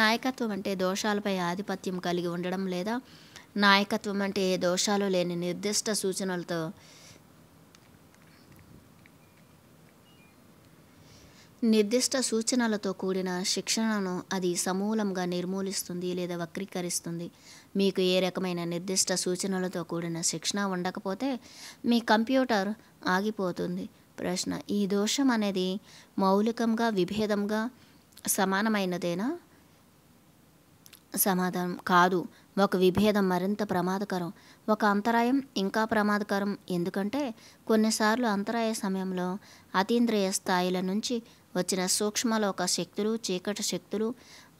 S1: నాయకత్వం అంటే దోషాలపై ఆధిపత్యం కలిగి ఉండడం లేదా నాయకత్వం అంటే ఏ దోషాలు లేని నిర్దిష్ట సూచనలతో నిర్దిష్ట సూచనలతో కూడిన శిక్షణను అది సమూలంగా నిర్మూలిస్తుంది లేదా వక్రీకరిస్తుంది మీకు ఏ రకమైన నిర్దిష్ట సూచనలతో కూడిన శిక్షణ ఉండకపోతే మీ కంప్యూటర్ ఆగిపోతుంది ప్రశ్న ఈ దోషం అనేది మౌలికంగా విభేదంగా సమానమైనదేనా సమాధానం కాదు ఒక విభేదం మరింత ప్రమాదకరం ఒక అంతరాయం ఇంకా ప్రమాదకరం ఎందుకంటే కొన్నిసార్లు అంతరాయ సమయంలో అతీంద్రియ స్థాయిల నుంచి వచ్చిన సూక్ష్మలోక శక్తులు చీకటి శక్తులు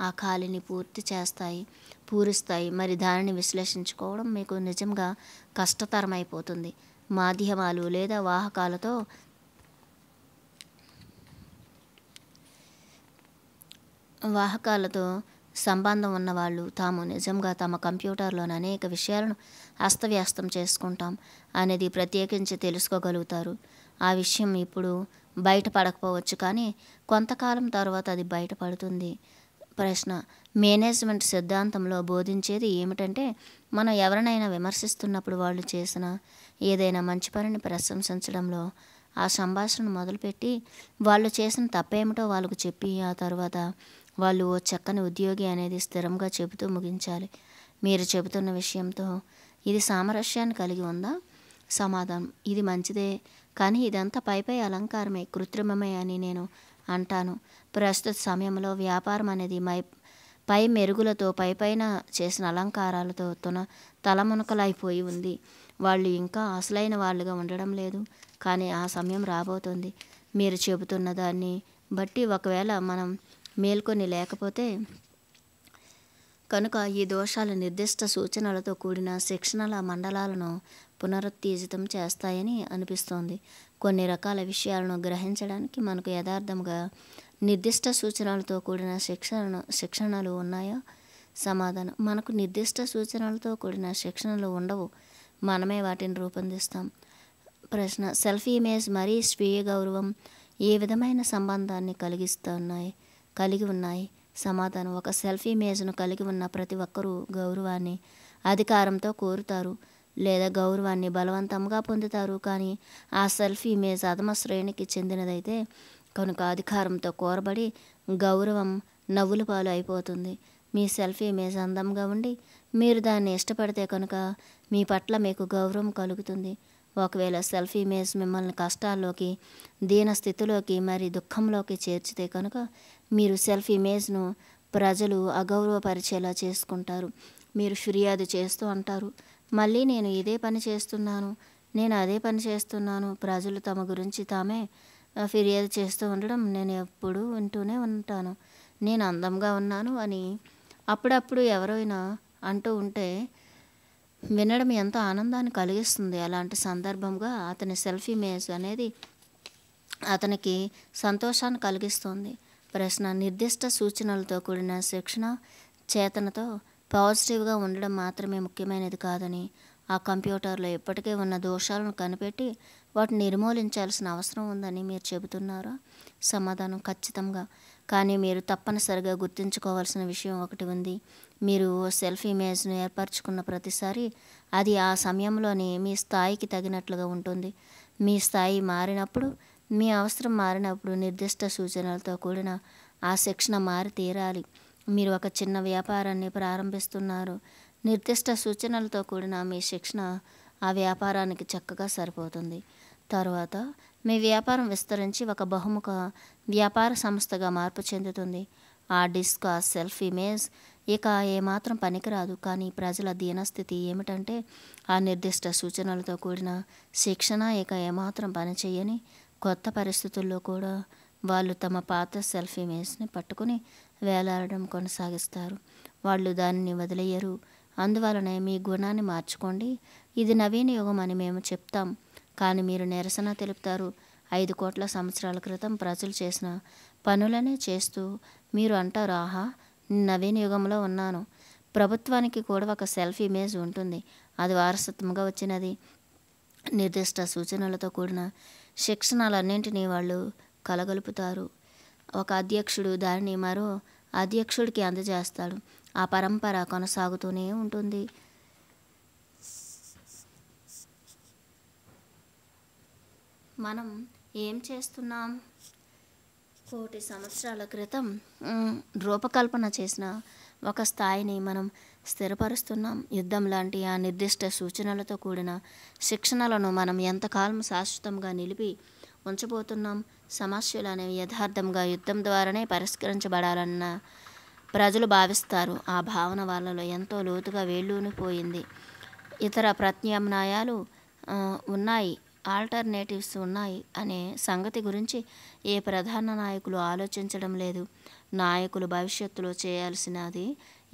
S1: ఆ ఖాళీని పూర్తి చేస్తాయి పూరిస్తాయి మరి దానిని విశ్లేషించుకోవడం మీకు నిజంగా కష్టతరమైపోతుంది మాధ్యమాలు లేదా వాహకాలతో వాహకాలతో సంబంధం ఉన్నవాళ్ళు తాము నిజంగా తమ కంప్యూటర్లోని అనేక విషయాలను అస్తవ్యస్తం చేసుకుంటాం అనేది ప్రత్యేకించి తెలుసుకోగలుగుతారు ఆ విషయం ఇప్పుడు బయటపడకపోవచ్చు కానీ కొంతకాలం తర్వాత అది బయటపడుతుంది ప్రశ్న మేనేజ్మెంట్ సిద్ధాంతంలో బోధించేది ఏమిటంటే మనం ఎవరినైనా విమర్శిస్తున్నప్పుడు వాళ్ళు చేసిన ఏదైనా మంచి పనిని ప్రశంసించడంలో ఆ సంభాషణ మొదలుపెట్టి వాళ్ళు చేసిన తప్పేమిటో వాళ్ళకు చెప్పి ఆ తర్వాత వాళ్ళు ఓ చక్కని ఉద్యోగి అనేది స్థిరంగా చెబుతూ ముగించాలి మీరు చెబుతున్న విషయంతో ఇది సామరస్యాన్ని కలిగి ఉందా సమాధానం ఇది మంచిదే కానీ ఇదంతా పైపై అలంకారమే కృత్రిమమే అని నేను అంటాను ప్రస్తుత సమయంలో వ్యాపారం అనేది మై పై మెరుగులతో పైపైన చేసిన అలంకారాలతో తన తలమునకలైపోయి ఉంది వాళ్ళు ఇంకా అసలైన వాళ్ళుగా ఉండడం లేదు కానీ ఆ సమయం రాబోతుంది మీరు చెబుతున్న దాన్ని బట్టి ఒకవేళ మనం మేల్కొని లేకపోతే కనుక ఈ దోషాల నిర్దిష్ట సూచనలతో కూడిన శిక్షణల మండలాలను పునరుత్తేజితం చేస్తాయని అనిపిస్తోంది కొన్ని రకాల విషయాలను గ్రహించడానికి మనకు యథార్థంగా నిర్దిష్ట సూచనలతో కూడిన శిక్షణ శిక్షణలు ఉన్నాయా సమాధానం మనకు నిర్దిష్ట సూచనలతో కూడిన శిక్షణలు ఉండవు మనమే వాటిని రూపొందిస్తాం ప్రశ్న సెల్ఫ్ ఇమేజ్ మరీ స్వీయ గౌరవం ఏ విధమైన సంబంధాన్ని కలిగిస్తున్నాయి కలిగి ఉన్నాయి సమాధానం ఒక సెల్ఫ్ ఇమేజ్ను కలిగి ఉన్న ప్రతి ఒక్కరూ గౌరవాన్ని అధికారంతో కోరుతారు లేదా గౌరవాన్ని బలవంతంగా పొందుతారు కానీ ఆ సెల్ఫ్ ఇమేజ్ అధమ శ్రేణికి చెందినదైతే కనుక అధికారంతో కోరబడి గౌరవం నవ్వుల పాలు అయిపోతుంది మీ సెల్ఫ్ ఇమేజ్ అందంగా ఉండి మీరు దాన్ని ఇష్టపడితే కనుక మీ పట్ల మీకు గౌరవం కలుగుతుంది ఒకవేళ సెల్ఫ్ ఇమేజ్ మిమ్మల్ని కష్టాల్లోకి దీనస్థితిలోకి మరి దుఃఖంలోకి చేర్చితే కనుక మీరు సెల్ఫ్ ఇమేజ్ను ప్రజలు అగౌరవపరిచేలా చేసుకుంటారు మీరు ఫిర్యాదు చేస్తూ అంటారు మళ్ళీ నేను ఇదే పని చేస్తున్నాను నేను అదే పని చేస్తున్నాను ప్రజలు తమ గురించి తామే ఫిర్యాదు చేస్తూ ఉండడం నేను ఎప్పుడూ వింటూనే ఉంటాను నేను అందంగా ఉన్నాను అని అప్పుడప్పుడు ఎవరైనా అంటూ ఉంటే వినడం ఎంతో ఆనందాన్ని కలిగిస్తుంది అలాంటి సందర్భంగా అతని సెల్ఫ్ ఇమేజ్ అనేది అతనికి సంతోషాన్ని కలిగిస్తుంది ప్రశ్న నిర్దిష్ట సూచనలతో కూడిన శిక్షణ చేతనతో పాజిటివ్గా ఉండడం మాత్రమే ముఖ్యమైనది కాదని ఆ కంప్యూటర్లో ఇప్పటికే ఉన్న దోషాలను కనిపెట్టి వాటిని నిర్మూలించాల్సిన అవసరం ఉందని మీరు చెబుతున్నారా సమాధానం ఖచ్చితంగా కానీ మీరు తప్పనిసరిగా గుర్తుంచుకోవాల్సిన విషయం ఒకటి ఉంది మీరు సెల్ఫ్ ఇమేజ్ను ఏర్పరచుకున్న ప్రతిసారి అది ఆ సమయంలోనే మీ స్థాయికి తగినట్లుగా ఉంటుంది మీ స్థాయి మారినప్పుడు మీ అవసరం మారినప్పుడు నిర్దిష్ట సూచనలతో కూడిన ఆ శిక్షణ మారి తీరాలి మీరు ఒక చిన్న వ్యాపారాన్ని ప్రారంభిస్తున్నారు నిర్దిష్ట సూచనలతో కూడిన మీ శిక్షణ ఆ వ్యాపారానికి చక్కగా సరిపోతుంది తరువాత మీ వ్యాపారం విస్తరించి ఒక బహుముఖ వ్యాపార సంస్థగా మార్పు చెందుతుంది ఆ డిస్క్ ఆ సెల్ఫ్ ఇమేజ్ ఇక ఏమాత్రం పనికిరాదు కానీ ప్రజల దీనస్థితి ఏమిటంటే ఆ నిర్దిష్ట సూచనలతో కూడిన శిక్షణ ఇక ఏమాత్రం పనిచేయని కొత్త పరిస్థితుల్లో కూడా వాళ్ళు తమ పాత సెల్ఫ్ ఇమేజ్ని పట్టుకుని వేలాడడం కొనసాగిస్తారు వాళ్ళు దానిని వదిలేయరు అందువలనే మీ గుణాన్ని మార్చుకోండి ఇది నవీన యుగం అని మేము చెప్తాం కానీ మీరు నిరసన తెలుపుతారు ఐదు కోట్ల సంవత్సరాల క్రితం ప్రజలు చేసిన పనులనే చేస్తూ మీరు అంటారు ఆహా నవీన యుగంలో ఉన్నాను ప్రభుత్వానికి కూడా ఒక సెల్ఫ్ ఇమేజ్ ఉంటుంది అది వారసత్వంగా వచ్చినది నిర్దిష్ట సూచనలతో కూడిన శిక్షణలన్నింటినీ వాళ్ళు కలగలుపుతారు ఒక అధ్యక్షుడు దానిని మరో అధ్యక్షుడికి అందజేస్తాడు ఆ పరంపర కొనసాగుతూనే ఉంటుంది మనం ఏం చేస్తున్నాం కోటి సంవత్సరాల క్రితం రూపకల్పన చేసిన ఒక స్థాయిని మనం స్థిరపరుస్తున్నాం యుద్ధం లాంటి ఆ నిర్దిష్ట సూచనలతో కూడిన శిక్షణలను మనం ఎంతకాలం శాశ్వతంగా నిలిపి ఉంచబోతున్నాం సమస్యలు అనేవి యథార్థంగా యుద్ధం ద్వారానే పరిష్కరించబడాలన్న ప్రజలు భావిస్తారు ఆ భావన వాళ్ళలో ఎంతో లోతుగా వేళ్ళూనిపోయింది ఇతర ప్రత్యామ్నాయాలు ఉన్నాయి ఆల్టర్నేటివ్స్ ఉన్నాయి అనే సంగతి గురించి ఏ ప్రధాన నాయకులు ఆలోచించడం లేదు నాయకులు భవిష్యత్తులో చేయాల్సినది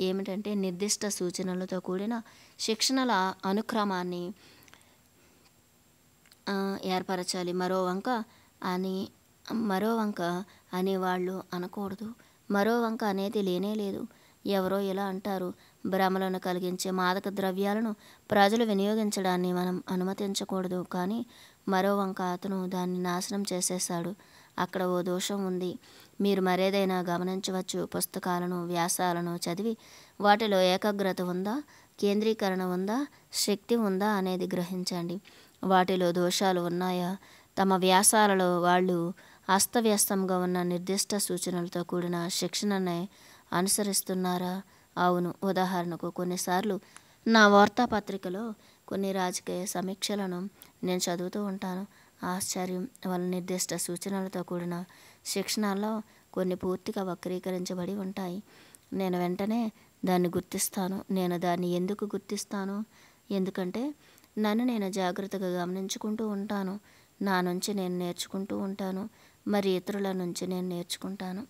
S1: ఏమిటంటే నిర్దిష్ట సూచనలతో కూడిన శిక్షణల అనుక్రమాన్ని ఏర్పరచాలి మరో వంక అని మరో వంక అనేవాళ్ళు అనకూడదు మరో వంక అనేది లేనే లేదు ఎవరో ఇలా అంటారు భ్రమలను కలిగించే మాదక ద్రవ్యాలను ప్రజలు వినియోగించడాన్ని మనం అనుమతించకూడదు కానీ మరో వంక అతను దాన్ని నాశనం చేసేశాడు అక్కడ ఓ దోషం ఉంది మీరు మరేదైనా గమనించవచ్చు పుస్తకాలను వ్యాసాలను చదివి వాటిలో ఏకాగ్రత ఉందా కేంద్రీకరణ ఉందా శక్తి ఉందా అనేది గ్రహించండి వాటిలో దోషాలు ఉన్నాయా తమ వ్యాసాలలో వాళ్ళు అస్తవ్యస్తంగా ఉన్న నిర్దిష్ట సూచనలతో కూడిన శిక్షణనే అనుసరిస్తున్నారా అవును ఉదాహరణకు కొన్నిసార్లు నా వార్తాపత్రికలో కొన్ని రాజకీయ సమీక్షలను నేను చదువుతూ ఉంటాను ఆశ్చర్యం వాళ్ళ నిర్దిష్ట సూచనలతో కూడిన శిక్షణలో కొన్ని పూర్తిగా వక్రీకరించబడి ఉంటాయి నేను వెంటనే దాన్ని గుర్తిస్తాను నేను దాన్ని ఎందుకు గుర్తిస్తాను ఎందుకంటే నన్ను నేను జాగ్రత్తగా గమనించుకుంటూ ఉంటాను నా నుంచి నేను నేర్చుకుంటూ ఉంటాను మరి ఇతరుల నుంచి నేను నేర్చుకుంటాను